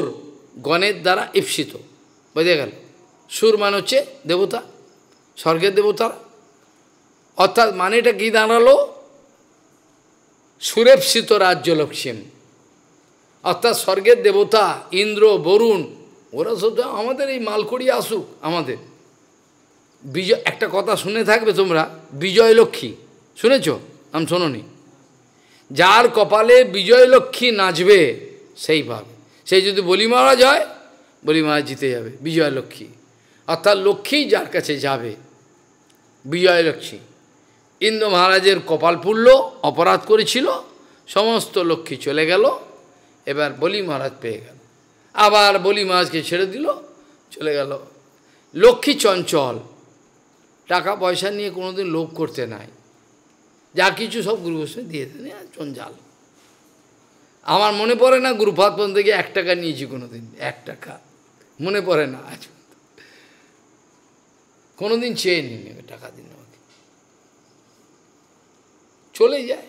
গণের দ্বারা ইপ্সিত বুঝে গেল সুর মানে হচ্ছে দেবতা স্বর্গের দেবতারা অর্থাৎ মানেটা কী দাঁড়ালো সুরেপসিত রাজ্য লক্ষ্মী অর্থাৎ স্বর্গের দেবতা ইন্দ্র বরুণ ওরা সব আমাদের এই মালকড়ি আসুক আমাদের বিজয় একটা কথা শুনে থাকবে তোমরা বিজয় লক্ষ্মী শুনেছ আমি শোনি যার কপালে বিজয়লক্ষ্মী নাচবে সেই পাবে সে যদি বলি মহারাজ হয় বলি মহারাজ জিতে যাবে বিজয়লক্ষ্মী অর্থাৎ লক্ষ্মী যার কাছে যাবে বিজয়লক্ষ্মী ইন্দ্র মহারাজের কপাল পুরল অপরাধ করেছিল সমস্ত লক্ষ্মী চলে গেল এবার বলি মহারাজ পেয়ে গেল আবার বলি মহারাজকে ছেড়ে দিল চলে গেল লক্ষ্মী চঞ্চল টাকা পয়সা নিয়ে কোনোদিন লোভ করতে নাই যা কিছু সব গুরু গোস্বামী দিয়ে দেন জঞ্জাল আমার মনে পড়ে না গুরুপাত পর্যন্ত থেকে এক টাকা নিয়েছি কোনোদিন এক টাকা মনে পড়ে না আজ কোনোদিন চেয়ে নিন টাকা দিন আমাকে চলে যায়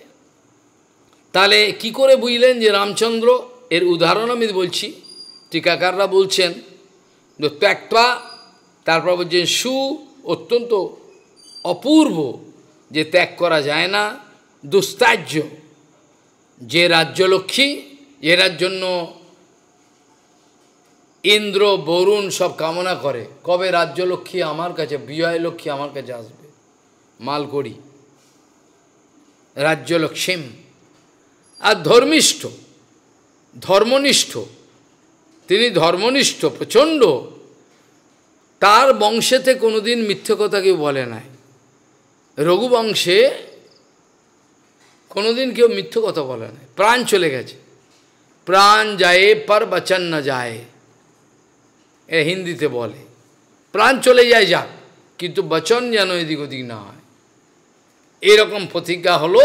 তাহলে কি করে বুঝলেন যে রামচন্দ্র এর উদাহরণ আমি বলছি টিকাকাররা বলছেন ত্যাক্তা তারপর বলছেন সু অত্যন্ত অপূর্ব যে ত্যাগ করা যায় না দুস্তাহ্য যে রাজ্যলক্ষ্মী এরার জন্য ইন্দ্র বরুণ সব কামনা করে কবে রাজ্যলক্ষ্মী আমার কাছে বিজয় লক্ষ্মী আমার কাছে আসবে মালকড়ি রাজ্যলক্ষ্মীম আর ধর্মিষ্ঠ ধর্মনিষ্ঠ তিনি ধর্মনিষ্ঠ প্রচণ্ড তার বংশেতে কোনোদিন মিথ্যে কথা কেউ বলে নাই রঘুবংশে কোনোদিন কেউ মিথ্য কথা বলে না প্রাণ চলে গেছে প্রাণ যায় পর বচন না যায় এ হিন্দিতে বলে প্রাণ চলে যায় যাক কিন্তু বচন যেন এদিক ওদিক না হয় এরকম প্রতিজ্ঞা হলো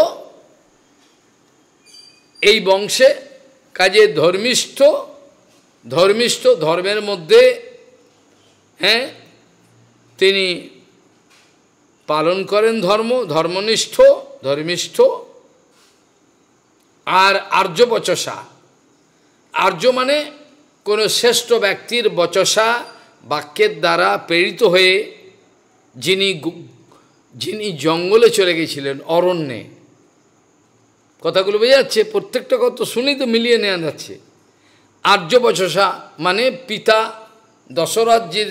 এই বংশে কাজে ধর্মিষ্ঠ ধর্মিষ্ঠ ধর্মের মধ্যে হ্যাঁ তিনি পালন করেন ধর্ম ধর্মনিষ্ঠ ধর্মিষ্ঠ আর আর্য বচসা আর্য মানে কোনো শ্রেষ্ঠ ব্যক্তির বচসা বাক্যের দ্বারা প্রেরিত হয়ে যিনি যিনি জঙ্গলে চলে গেছিলেন অরণ্যে কথাগুলো বোঝা যাচ্ছে প্রত্যেকটা কথা শুনেই তো মিলিয়ে নেওয়া যাচ্ছে আর্য বচসা মানে পিতা দশরাজ্যের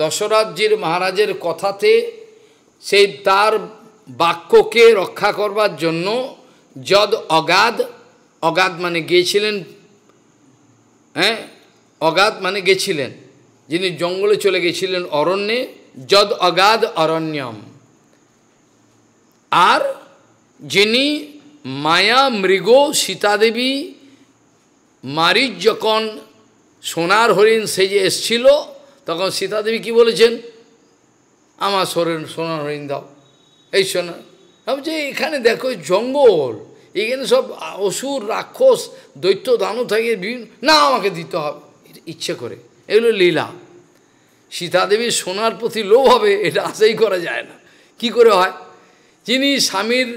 দশরাজ্যের মহারাজের কথাতে সেই তার বাক্যকে রক্ষা করবার জন্য যদ অগাধ অগাধ মানে গিয়েছিলেন হ্যাঁ অগাধ মানে গেছিলেন যিনি জঙ্গলে চলে গেছিলেন অরণ্যে যদ অগাধ অরণ্যম আর যিনি মায়া মৃগ সীতাদেবী মারিজ যখন সোনার হরিণ যে এসছিল তখন সীতাদেবী কি বলেছেন আমার সোরেন সোনার হরিণ দাও এই সোনার ভাবছে এখানে দেখো জঙ্গল এখানে সব অসুর রাক্ষস দৈত্য দানু থাকে বিভিন্ন না আমাকে দিতে হবে ইচ্ছে করে এগুলো লীলা সীতাদেবীর সোনার প্রতি লোভ হবে এটা আশাই করা যায় না কি করে হয় যিনি স্বামীর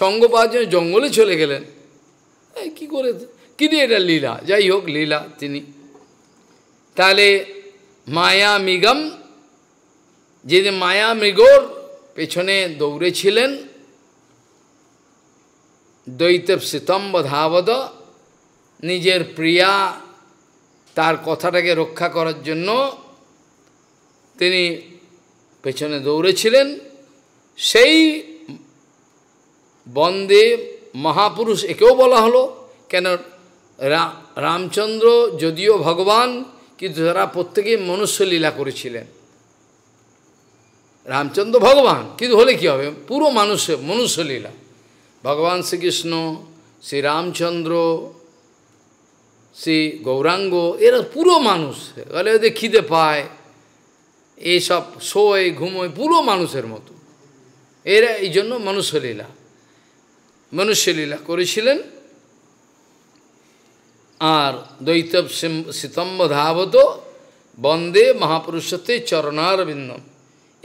সঙ্গ পাওয়ার জঙ্গলে চলে গেলেন কি করে কিনে এটা লীলা যাই হোক লীলা তিনি তাহলে মায়া মিগম যে মায়া মৃগর পেছনে দৌড়েছিলেন দৈতব শীতম্ব ধাবদ নিজের প্রিয়া তার কথাটাকে রক্ষা করার জন্য তিনি পেছনে দৌড়েছিলেন সেই বন্দে মহাপুরুষ একেও বলা হলো কেন রামচন্দ্র যদিও ভগবান কিন্তু তারা প্রত্যেকেই মনুষ্যলীলা করেছিলেন রামচন্দ্র ভগবান কিন্তু হলে কি হবে পুরো মানুষ মনুষ্যলীলা ভগবান শ্রীকৃষ্ণ শ্রী রামচন্দ্র শ্রী গৌরাঙ্গ এরা পুরো মানুষ বলে ওদের খিদে পায় এইসব শোয় ঘুমোয় পুরো মানুষের মতো এরা এই জন্য মনুষ্য মনুষ্যলীলা করেছিলেন আর দৈতব সীতম্ব ধাবত বন্দে মহাপুরুষতে চরণারবিন্দম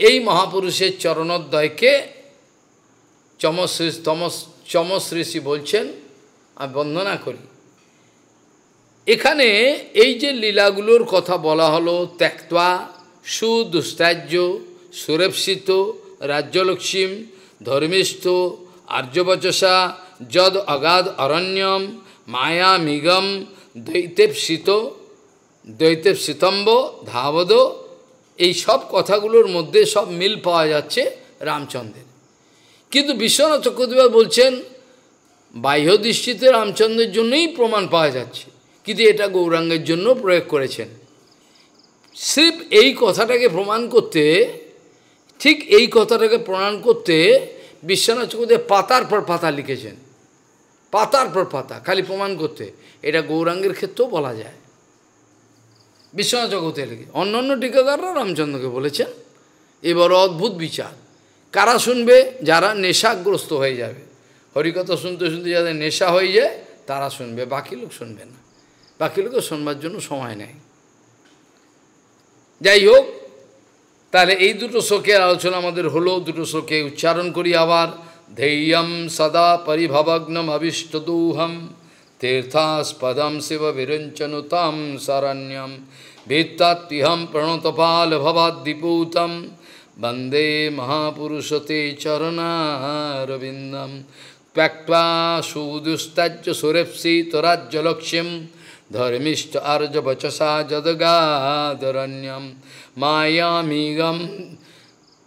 এই মহাপুরুষের চরণোদ্দয়কে চমশ্রী তমস চমশ্রীষি বলছেন আমি বন্দনা করি এখানে এই যে লীলাগুলোর কথা বলা হলো ত্যাক্তা সুদুস্ত্যায্য সুরেপসিত রাজ্যলক্ষ্মীম ধর্মিষ্ঠ আর্যবচসা যদ অগাধ অরণ্যম মায়া মিগম দ্বৈতেপসিত দ্বৈতেপসিতম্ব ধাবদ এই সব কথাগুলোর মধ্যে সব মিল পাওয়া যাচ্ছে রামচন্দ্রের কিন্তু বিশ্বনাথ চক্রদেবাল বলছেন বাহ্য দৃষ্টিতে রামচন্দ্রের জন্যই প্রমাণ পাওয়া যাচ্ছে কিন্তু এটা গৌরাঙ্গের জন্য প্রয়োগ করেছেন সিফ এই কথাটাকে প্রমাণ করতে ঠিক এই কথাটাকে প্রমাণ করতে বিশ্বনাথ চক্রদেব পাতার পর পাতা লিখেছেন পাতার পর পাতা খালি প্রমাণ করতে এটা গৌরাঙ্গের ক্ষেত্রেও বলা যায় বিশ্বনাথ জগতে লেগে অন্য অন্য টিকাদাররা রামচন্দ্রকে বলেছেন এবার অদ্ভুত বিচার কারা শুনবে যারা নেশাগ্রস্ত হয়ে যাবে হরিকথা শুনতে শুনতে যাদের নেশা হয়ে যায় তারা শুনবে বাকি লোক শুনবে না বাকি লোকও শুনবার জন্য সময় নেই যাই হোক তাহলে এই দুটো শোকের আলোচনা আমাদের হলো দুটো শোকে উচ্চারণ করি আবার ধেয়ম সদা পরিভাবগ্নম দৌহম Tirthas padam siva virinchanutam saranyam Vittatiham pranotapal bhavadiputam Bande mahapurusate charana ravindam Pakpa sudustaj surepsi torajalakshim Dharmisht arja bachasa jadagadaranyam Maya migam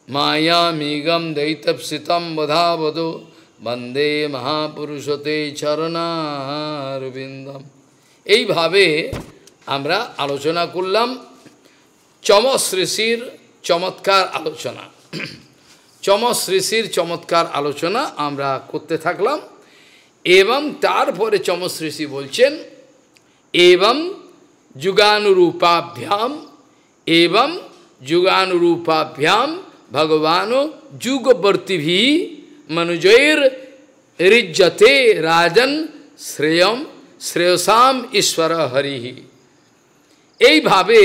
Maya migam deitapsitam vadhavadu বন্দে মহাপুরুষতে চরণারবিন্দম এইভাবে আমরা আলোচনা করলাম চমশ্রীষির চমৎকার আলোচনা চমশ্রীষির চমৎকার আলোচনা আমরা করতে থাকলাম এবং তারপরে চমশ্রীষি বলছেন এবং যুগানুরূপাভ্যাম এবং যুগানুরূপাভ্যাম ভগবান যুগবর্তীভি manujair rijjate রাজন শ্রেয়ম শ্রেয়সাম ঈশ্বর হরিহি এইভাবে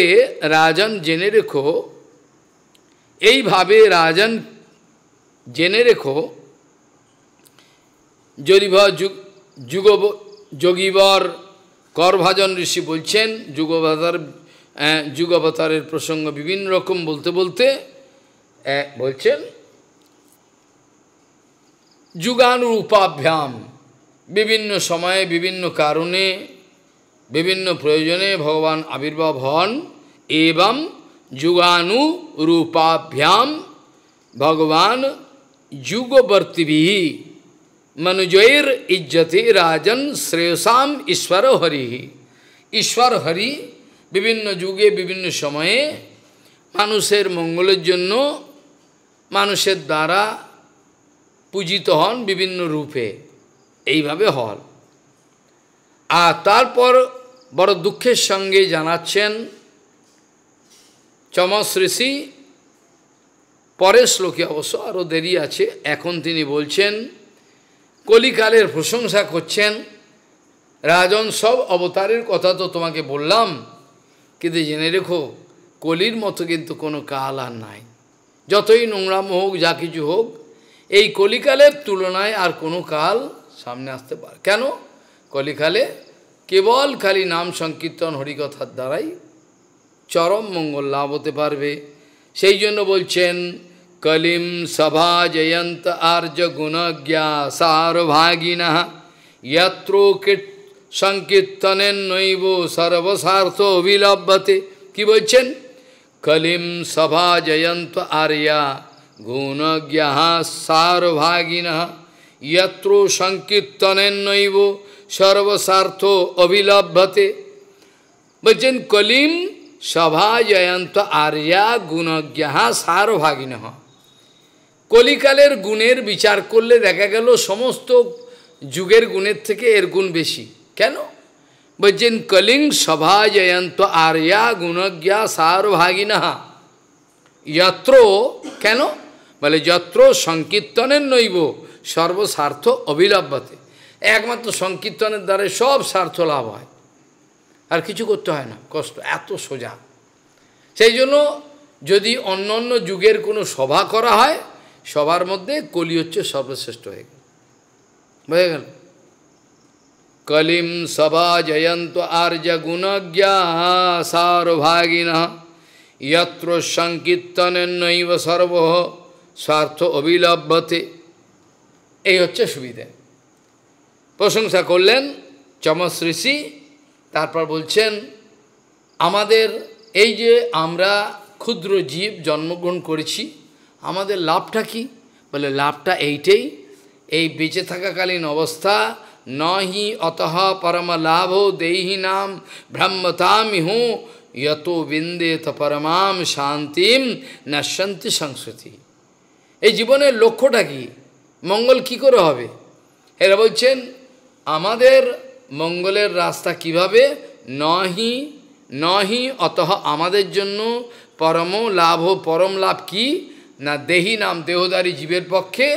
রাজন জেনে রেখো এইভাবে রাজন জেনে রেখো যদিব যুগ যোগীবর করভাজন ঋষি বলছেন যুগবতার যুগবতারের প্রসঙ্গ বিভিন্ন রকম বলতে বলতে বলছেন যুগানুর উপাভ্যাম বিভিন্ন সময়ে বিভিন্ন কারণে বিভিন্ন প্রয়োজনে ভগবান আবির্ভাব হন এবং যুগানু রূপাভ্যাম ভগবান যুগবর্তিভি মনুজৈর ইজ্জতি রাজন শ্রেয়সাম ঈশ্বর হরিহি ঈশ্বর হরি বিভিন্ন যুগে বিভিন্ন সময়ে মানুষের মঙ্গলের জন্য মানুষের দ্বারা পূজিত হন বিভিন্ন রূপে এইভাবে হল আর তারপর বড় দুঃখের সঙ্গে জানাচ্ছেন চমস ঋষি পরের শ্লোকে অবশ্য আরও দেরি আছে এখন তিনি বলছেন কলিকালের প্রশংসা করছেন রাজন সব অবতারের কথা তো তোমাকে বললাম কিন্তু জেনে রেখো কলির মতো কিন্তু কোনো কাল আর নাই যতই নোংরাম হোক যা কিছু হোক এই কলিকালের তুলনায় আর কোনো কাল সামনে আসতে পারে কেন কলিকালে কেবল খালি নাম সংকীর্তন হরিকথার দ্বারাই চরম মঙ্গল লাভ হতে পারবে সেই জন্য বলছেন কলিম সভা জয়ন্ত আর্য গুণজ্ঞা সারভাগিনা ইয়ত্র সংকীর্তনের নৈব সর্বসার্থ অভিলভ্যতে কি বলছেন কলিম সভা জয়ন্ত আর্যা গুণজ্ঞ সারভাগিনা ইত্র সংকীর্তনেন্নৈব সর্বসার্থ অভিলভতে বলছেন কলিম সভা জয়ন্ত আর্যা গুণজ্ঞ সারভাগিন কলিকালের গুণের বিচার করলে দেখা গেল সমস্ত যুগের গুণের থেকে এর গুণ বেশি কেন বলছেন কলিং সভা জয়ন্ত আর্যা গুণজ্ঞা সারভাগিনা ইত্র কেন বলে যত্র সংকীর্তনের নৈব সর্বস্বার্থ অবিলব্যতে একমাত্র সংকীর্তনের দ্বারা সব স্বার্থ লাভ হয় আর কিছু করতে হয় না কষ্ট এত সোজা সেই জন্য যদি অন্য অন্য যুগের কোনো সভা করা হয় সবার মধ্যে কলি হচ্ছে সর্বশ্রেষ্ঠ হয়ে গেল বুঝে গেল কলিম সভা জয়ন্ত আর্য গুণজ্ঞা ভাগিনা ইয়ত্র সংকীর্তনের নৈব সর্ব স্বার্থ অবিলভ্যতে এই হচ্ছে সুবিধে প্রশংসা করলেন চমস ঋষি তারপর বলছেন আমাদের এই যে আমরা ক্ষুদ্র জীব জন্মগ্রহণ করেছি আমাদের লাভটা কি বলে লাভটা এইটাই এই বেঁচে থাকাকালীন অবস্থা নহি অতহ পরম লাভ দেহি নাম ব্রহ্মতাম ইহু ইয়ত বিন্দে পরমাম শান্তিম নশ্যন্তি সংস্কৃতি এই জীবনের লক্ষ্যটা কি মঙ্গল কি করে হবে এরা বলছেন আমাদের মঙ্গলের রাস্তা কিভাবে নহি নহি অত আমাদের জন্য পরম লাভ পরম লাভ কি না দেহি নাম দেহদারী জীবের পক্ষে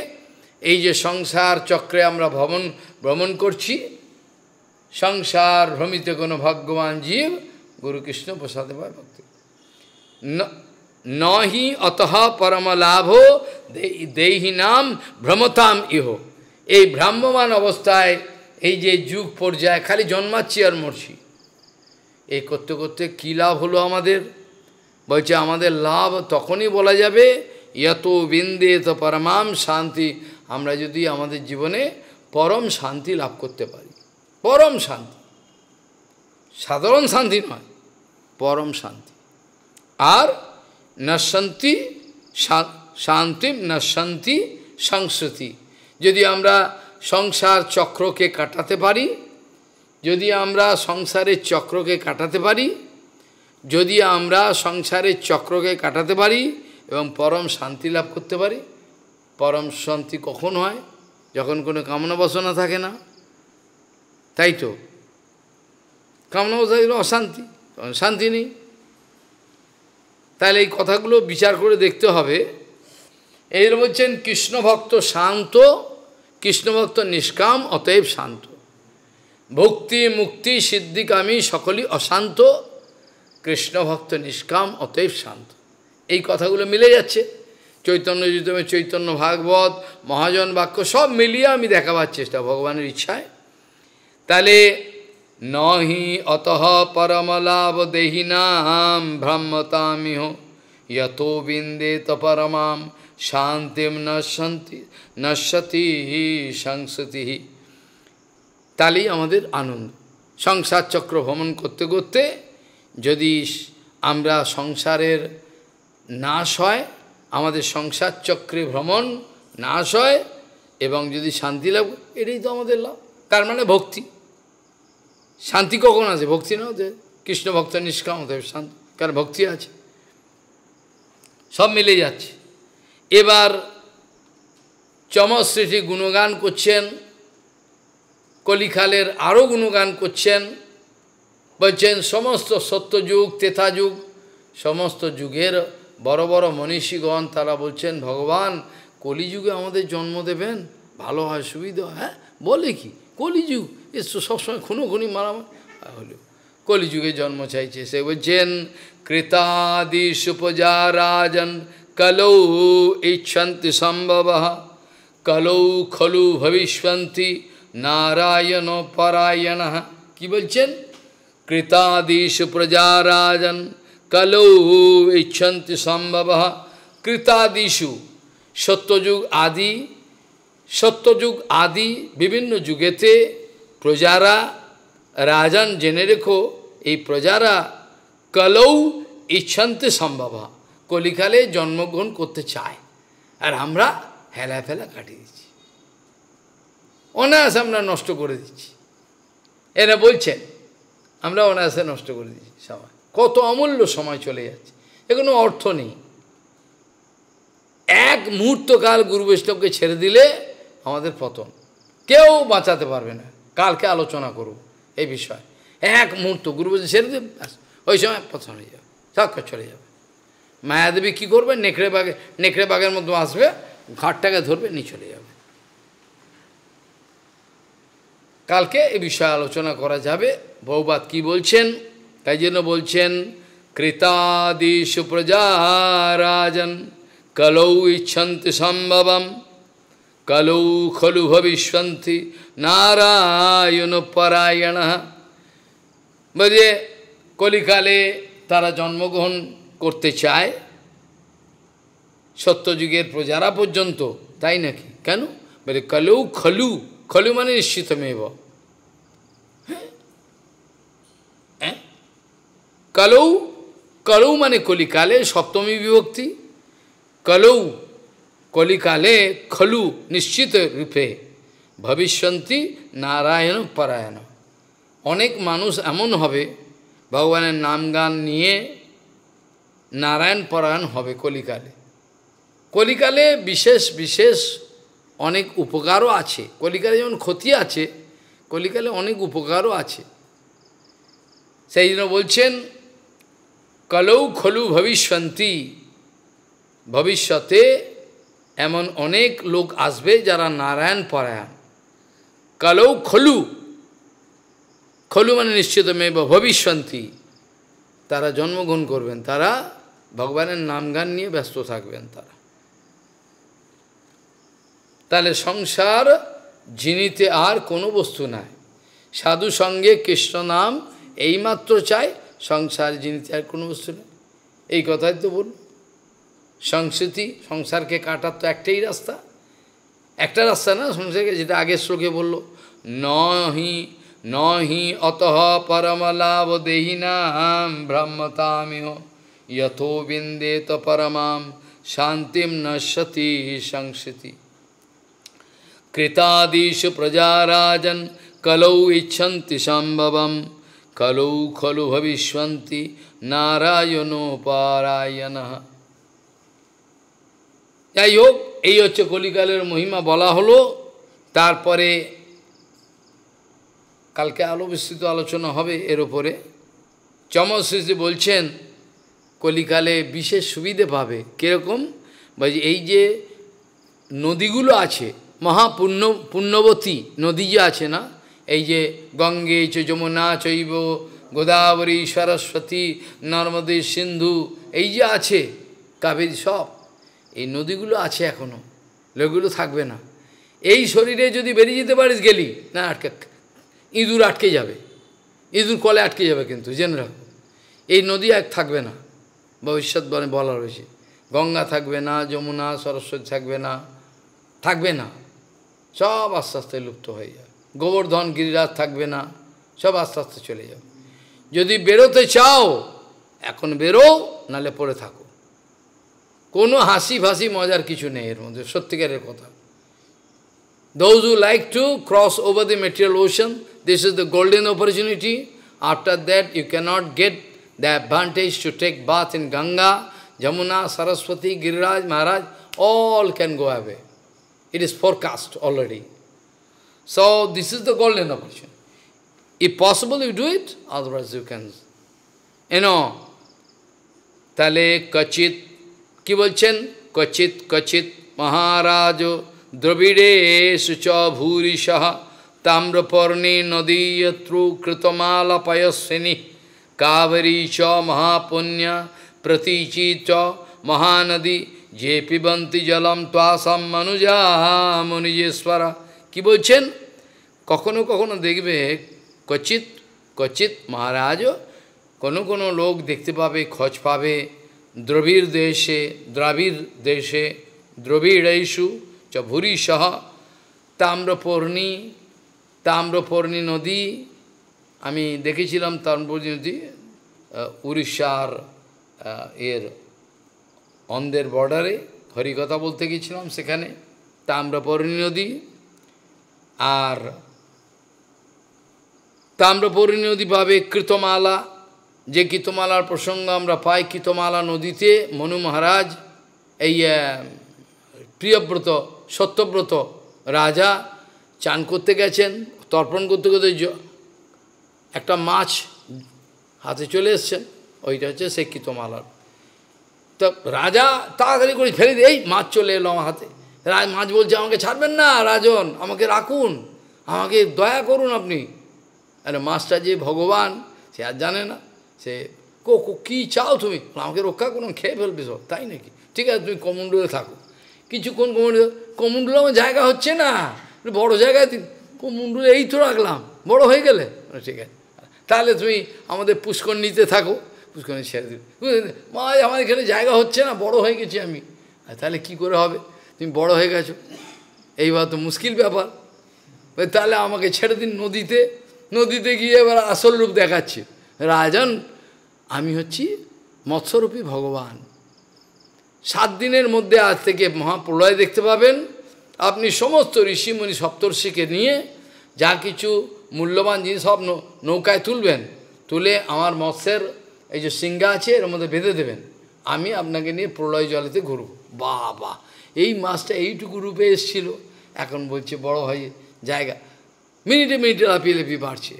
এই যে সংসার চক্রে আমরা ভ্রমণ ভ্রমণ করছি সংসার ভ্রমিত কোনো ভগবান জীব গুরুকৃষ্ণ প্রসাদে ভক্তি নহি অতহ পরম লাভো দেহি নাম ভ্রমতাম ইহ এই ভ্রাম্যমান অবস্থায় এই যে যুগ পর্যায়ে খালি জন্মাচ্ছি আর মরছি এই করতে করতে কী লাভ হলো আমাদের বলছে আমাদের লাভ তখনই বলা যাবে ইয়ত বিন্দে এত পরমাম শান্তি আমরা যদি আমাদের জীবনে পরম শান্তি লাভ করতে পারি পরম শান্তি সাধারণ শান্তি নয় পরম শান্তি আর নশান্তি শান্তি নশান্তি সংস্কৃতি যদি আমরা সংসার চক্রকে কাটাতে পারি যদি আমরা সংসারের চক্রকে কাটাতে পারি যদি আমরা সংসারের চক্রকে কাটাতে পারি এবং পরম শান্তি লাভ করতে পারি পরম শান্তি কখন হয় যখন কোনো কামনা বাসনা থাকে না তাই তো কামনা বাসনা অশান্তি শান্তি নেই তাহলে এই কথাগুলো বিচার করে দেখতে হবে এর বলছেন কৃষ্ণভক্ত শান্ত কৃষ্ণভক্ত নিষ্কাম অতএব শান্ত ভক্তি মুক্তি সিদ্ধিকামী সকলই অশান্ত কৃষ্ণভক্ত নিষ্কাম অতএব শান্ত এই কথাগুলো মিলে যাচ্ছে চৈতন্য যুদ্ধমে চৈতন্য ভাগবত মহাজন বাক্য সব মিলিয়ে আমি দেখাবার চেষ্টা ভগবানের ইচ্ছায় তাহলে নহি অতহ পরমলাভ দেহিনাম ব্রহ্মতামিহ যতো বিন্দে পরমাম শান্তিম নশন্তি নশ্যতি সংসতি তালেই আমাদের আনন্দ সংসার চক্র ভ্রমণ করতে করতে যদি আমরা সংসারের নাশ হয় আমাদের সংসার চক্রে ভ্রমণ নাশ হয় এবং যদি শান্তি লাভ এটাই তো আমাদের লাভ তার মানে ভক্তি শান্তি কখন আছে ভক্তি না যে কৃষ্ণ ভক্ত নিষ্কাম হতে শান্তি কার ভক্তি আছে সব মিলে যাচ্ছে এবার চমৎসৃষ্টি গুণগান করছেন কলিখালের আরও গুণগান করছেন বলছেন সমস্ত সত্যযুগ তেথাযুগ সমস্ত যুগের বড় বড় মনীষীগণ তারা বলছেন ভগবান কলিযুগে আমাদের জন্ম দেবেন ভালো হয় সুবিধা হ্যাঁ বলে কি কলিযুগ এ সবসময় খুনো খুনি মারামার হলো কলিযুগে জন্ম চাইছে সে বলছেন কৃতাদি সুপজা রাজন কলৌ ইচ্ছন্তি সম্ভব কলৌ খলু ভবিষ্যন্তি নারায়ণ পরায়ণ কি বলছেন কৃতাদিষু রাজন কলৌ ইচ্ছন্তি সম্ভব কৃতাদিষু সত্যযুগ আদি সত্যযুগ আদি বিভিন্ন যুগেতে প্রজারা রাজন জেনে রেখো এই প্রজারা কলৌ ইচ্ছন্তে সম্ভব কলিকালে জন্মগ্রহণ করতে চায় আর আমরা হেলা ফেলা কাটিয়ে দিচ্ছি অনায়াসে আমরা নষ্ট করে দিচ্ছি এরা বলছেন আমরা অনায়াসে নষ্ট করে দিচ্ছি সময় কত অমূল্য সময় চলে যাচ্ছে এগুলো অর্থ নেই এক মুহূর্তকাল গুরু বৈষ্ণবকে ছেড়ে দিলে আমাদের পতন কেউ বাঁচাতে পারবে না কালকে আলোচনা করব এই বিষয় এক মুহূর্ত গুরু বলছে ছেড়ে দেব ব্যাস ওই সময় পছন্দ হয়ে যাবে সাক্ষর চলে যাবে মায়াদেবী কী করবে নেকড়ে বাগে নেকড়ে বাগের মধ্যে আসবে ঘাটটাকে ধরবে নিয়ে চলে যাবে কালকে এ বিষয়ে আলোচনা করা যাবে বহুবাদ কি বলছেন তাই জন্য বলছেন কৃতাদিশু রাজন কলৌ ইচ্ছন্ত সম্ভবম কলৌ খলু ভবিষ্যন্তি নারায়ণ পরায়ণ বলে কলিকালে তারা জন্মগ্রহণ করতে চায় সত্যযুগের প্রজারা পর্যন্ত তাই নাকি কেন বলে কলৌ খলু খলু মানে নিশ্চিতমেব কলৌ কলৌ মানে কলিকালে সপ্তমী বিভক্তি কলৌ কলিকালে খলু নিশ্চিত রূপে ভবিষ্যন্তি নারায়ণ পরায়ণ অনেক মানুষ এমন হবে ভগবানের নাম গান নিয়ে নারায়ণ পরায়ণ হবে কলিকালে কলিকালে বিশেষ বিশেষ অনেক উপকারও আছে কলিকালে যেমন ক্ষতি আছে কলিকালে অনেক উপকারও আছে সেই জন্য বলছেন কলৌ খলু ভবিষ্যন্তি ভবিষ্যতে এমন অনেক লোক আসবে যারা নারায়ণ পরায়ণ কালৌ খলু খলু মানে নিশ্চিত বা ভবিষ্যন্তি তারা জন্মগ্রহণ করবেন তারা ভগবানের নাম গান নিয়ে ব্যস্ত থাকবেন তারা তাহলে সংসার জিনিতে আর কোনো বস্তু নাই সাধু সঙ্গে কৃষ্ণ নাম এইমাত্র চাই সংসার জিনিতে আর কোনো বস্তু নেই এই কথাই তো বলুন সংস্কৃতি সংসারকে কাটার তো একটাই রাস্তা একটা রাস্তা না সংসারকে যেটা আগের শ্লোকে বলল নহি নহি অতহ পরমলাভ দেহিনাম ব্রহ্মতামিহ যথো বিন্দেত পরমাম শান্তিম নশ্যতি সংস্কৃতি কৃতাদিশ প্রজারাজন কলৌ ইচ্ছন্তি সম্ভবম কলৌ খলু ভবিষ্যন্তি নারায়ণোপারায়ণ যাই হোক এই হচ্ছে কলিকালের মহিমা বলা হলো তারপরে কালকে আলো বিস্তৃত আলোচনা হবে এর ওপরে চমৎসৃষ্টি বলছেন কলিকালে বিশেষ সুবিধে পাবে কীরকম বা এই যে নদীগুলো আছে মহাপুণ্য পুণ্যবতী নদী যে আছে না এই যে গঙ্গে চ যমুনা চৈব গোদাবরী সরস্বতী নর্মদে সিন্ধু এই যে আছে কাবেরী সব এই নদীগুলো আছে এখনও লোকগুলো থাকবে না এই শরীরে যদি বেরিয়ে যেতে পারিস গেলি না আটকে ইঁদুর আটকে যাবে ইঁদুর কলে আটকে যাবে কিন্তু জেনে রাখ এই নদী এক থাকবে না ভবিষ্যৎ মানে বলা রয়েছে গঙ্গা থাকবে না যমুনা সরস্বতী থাকবে না থাকবে না সব আস্তে আস্তে লুপ্ত হয়ে যাবে গোবর্ধন গিরিরাজ থাকবে না সব আস্তে আস্তে চলে যাবে যদি বেরোতে চাও এখন বেরো নালে পড়ে থাকো Those who like to cross over the material ocean, this is the golden opportunity. After that, you cannot get the advantage to take bath in Ganga, Jamuna, Saraswati, Giriraj, Maharaj, all can go away. It is forecast already. So, this is the golden opportunity. If possible, you do it, otherwise you can. You know, Tale Kachit কি বলছেন কচিত কচিত মহারাজ দ্রবিড়ে সুচ ভূরিশ তাম্রপর্ণে নদীয়ত্রু কৃতমালা কাবেরী চ মহাপুণ্যা প্রতীচী চ মহানদী যে পিবন্তি জলম তাসম মনুজা মনুজেশ্বর কি বলছেন কখনো কখনো দেখবে কচিত কচিত মহারাজ কোনো কোনো লোক দেখতে পাবে খোঁজ পাবে দেশে द्रविर्देशे द्राविर्देशे द्रविड़ेशु च भूरिशह তাম্রপর্ণী তাম্রপর্ণী নদী আমি দেখেছিলাম তাম্রপর্ণী নদী উড়িষ্যার এর অন্ধের বর্ডারে হরিকথা বলতে গেছিলাম সেখানে তাম্রপর্ণী নদী আর তাম্রপর্ণী নদী পাবে কৃতমালা যে কীতমালার প্রসঙ্গ আমরা পাই কীতমালা নদীতে মনু মহারাজ এই প্রিয়ব্রত সত্যব্রত রাজা চান করতে গেছেন তর্পণ করতে করতে একটা মাছ হাতে চলে এসছেন ওইটা হচ্ছে সে কীতমালার তো রাজা তাড়াতাড়ি করে ফেলে দিয়ে এই মাছ চলে এলো আমার হাতে রাজ মাছ বলছে আমাকে ছাড়বেন না রাজন আমাকে রাখুন আমাকে দয়া করুন আপনি আরে মাছটা যে ভগবান সে আর জানে না সে কো কী চাও তুমি আমাকে রক্ষা করুন খেয়ে ফেলবে সব তাই নাকি ঠিক আছে তুমি কমন্ডলে থাকো কিছুক্ষণ কমন্ডল কমন্ডলে আমার জায়গা হচ্ছে না বড় জায়গায় কমন্ডলে এই তো রাখলাম বড় হয়ে গেলে ঠিক আছে তাহলে তুমি আমাদের পুষ্কর নিতে থাকো পুষ্করণী ছেড়ে দেবে মা আমার এখানে জায়গা হচ্ছে না বড় হয়ে গেছি আমি তাহলে কি করে হবে তুমি বড় হয়ে গেছো এইবার তো মুশকিল ব্যাপার তাহলে আমাকে ছেড়ে দিন নদীতে নদীতে গিয়ে এবার আসল রূপ দেখাচ্ছে রাজন আমি হচ্ছি মৎস্যরূপী ভগবান সাত দিনের মধ্যে আজ থেকে মহাপ্রলয় দেখতে পাবেন আপনি সমস্ত ঋষিমণি সপ্তর্ষিকে নিয়ে যা কিছু মূল্যবান জিনিস সব নৌকায় তুলবেন তুলে আমার মৎস্যের এই যে সিঙ্গা আছে এর মধ্যে বেঁধে দেবেন আমি আপনাকে নিয়ে প্রলয় জলেতে ঘুরব বা বা এই মাছটা এইটুকু রূপে এসছিল এখন বলছে বড় হয়ে জায়গা মিনিটে মিনিটে লাপিয়ে লাপিয়ে বাড়ছে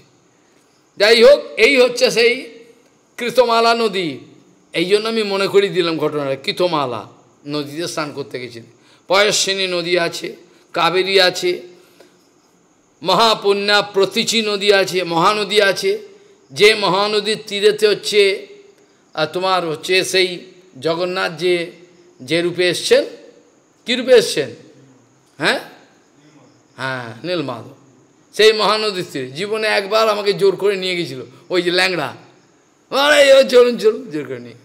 যাই হোক এই হচ্ছে সেই কৃতমালা নদী এই জন্য আমি মনে করি দিলাম ঘটনাটা কৃতমালা নদীতে স্নান করতে গেছিলেন পয়স্বিনী নদী আছে কাবেরী আছে মহাপুণ্যা প্রতীচি নদী আছে মহানদী আছে যে মহানদীর তীরেতে হচ্ছে তোমার হচ্ছে সেই জগন্নাথ যে যে রূপে এসছেন কী রূপে এসছেন হ্যাঁ হ্যাঁ নীলমাধব সেই মহানদীর তীরে জীবনে একবার আমাকে জোর করে নিয়ে গেছিল ওই যে ল্যাংড়া মহারাজ চলুন চলুন জোর করে নিয়ে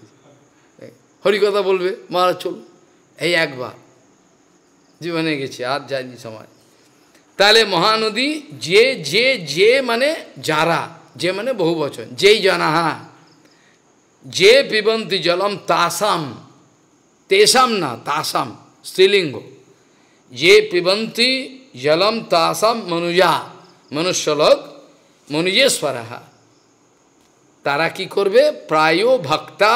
হরিকথা বলবে মহারাজ চলুন এই একবার জীবনে গেছে আর যায়নি সময় তাহলে মহানদী যে যে যে মানে যারা যে মানে বহু বচন যেই জানাহা যে পিবন্তি জলম তাসাম তেসাম না তাসাম স্ত্রীলিঙ্গ যে পিবন্তি জলম তাসাম মনুজা মনুষ্যলোক মনুজেশ্বরাহা তারা কি করবে প্রায় ভক্তা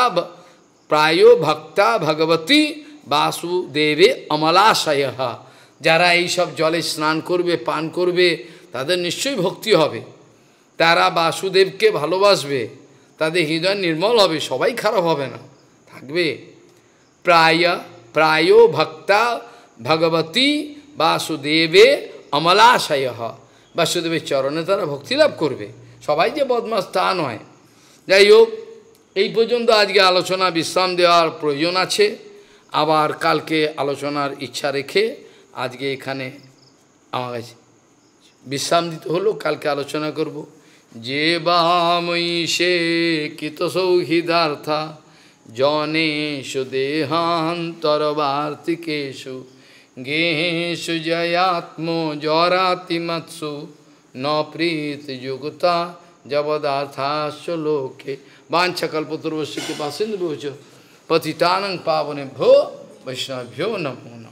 প্রায় ভক্তা ভগবতী বাসুদেবে অমলাশয় যারা এই সব জলে স্নান করবে পান করবে তাদের নিশ্চয়ই ভক্তি হবে তারা বাসুদেবকে ভালোবাসবে তাদের হৃদয় নির্মল হবে সবাই খারাপ হবে না থাকবে প্রায় প্রায় ভক্তা ভগবতী বাসুদেবে অমলাশয় বাসুদেবের চরণে তারা ভক্তি লাভ করবে সবাই যে বদমাস তা নয় যাই হোক এই পর্যন্ত আজকে আলোচনা বিশ্রাম দেওয়ার প্রয়োজন আছে আবার কালকে আলোচনার ইচ্ছা রেখে আজকে এখানে আমার কাছে বিশ্রাম দিতে হলো কালকে আলোচনা করব যে সৌহৃদার্থা জনেশ জনেশু বার্তিকেশ গেহেশ জয়াত্ম জরাতিমৎসু ন প্রীত যুগতা जबदार्थाश्च लोके वाछकल्पतुर्वश्य कृपा सिंधु पतितानंग पावने भो वैष्णव्यो नमो नम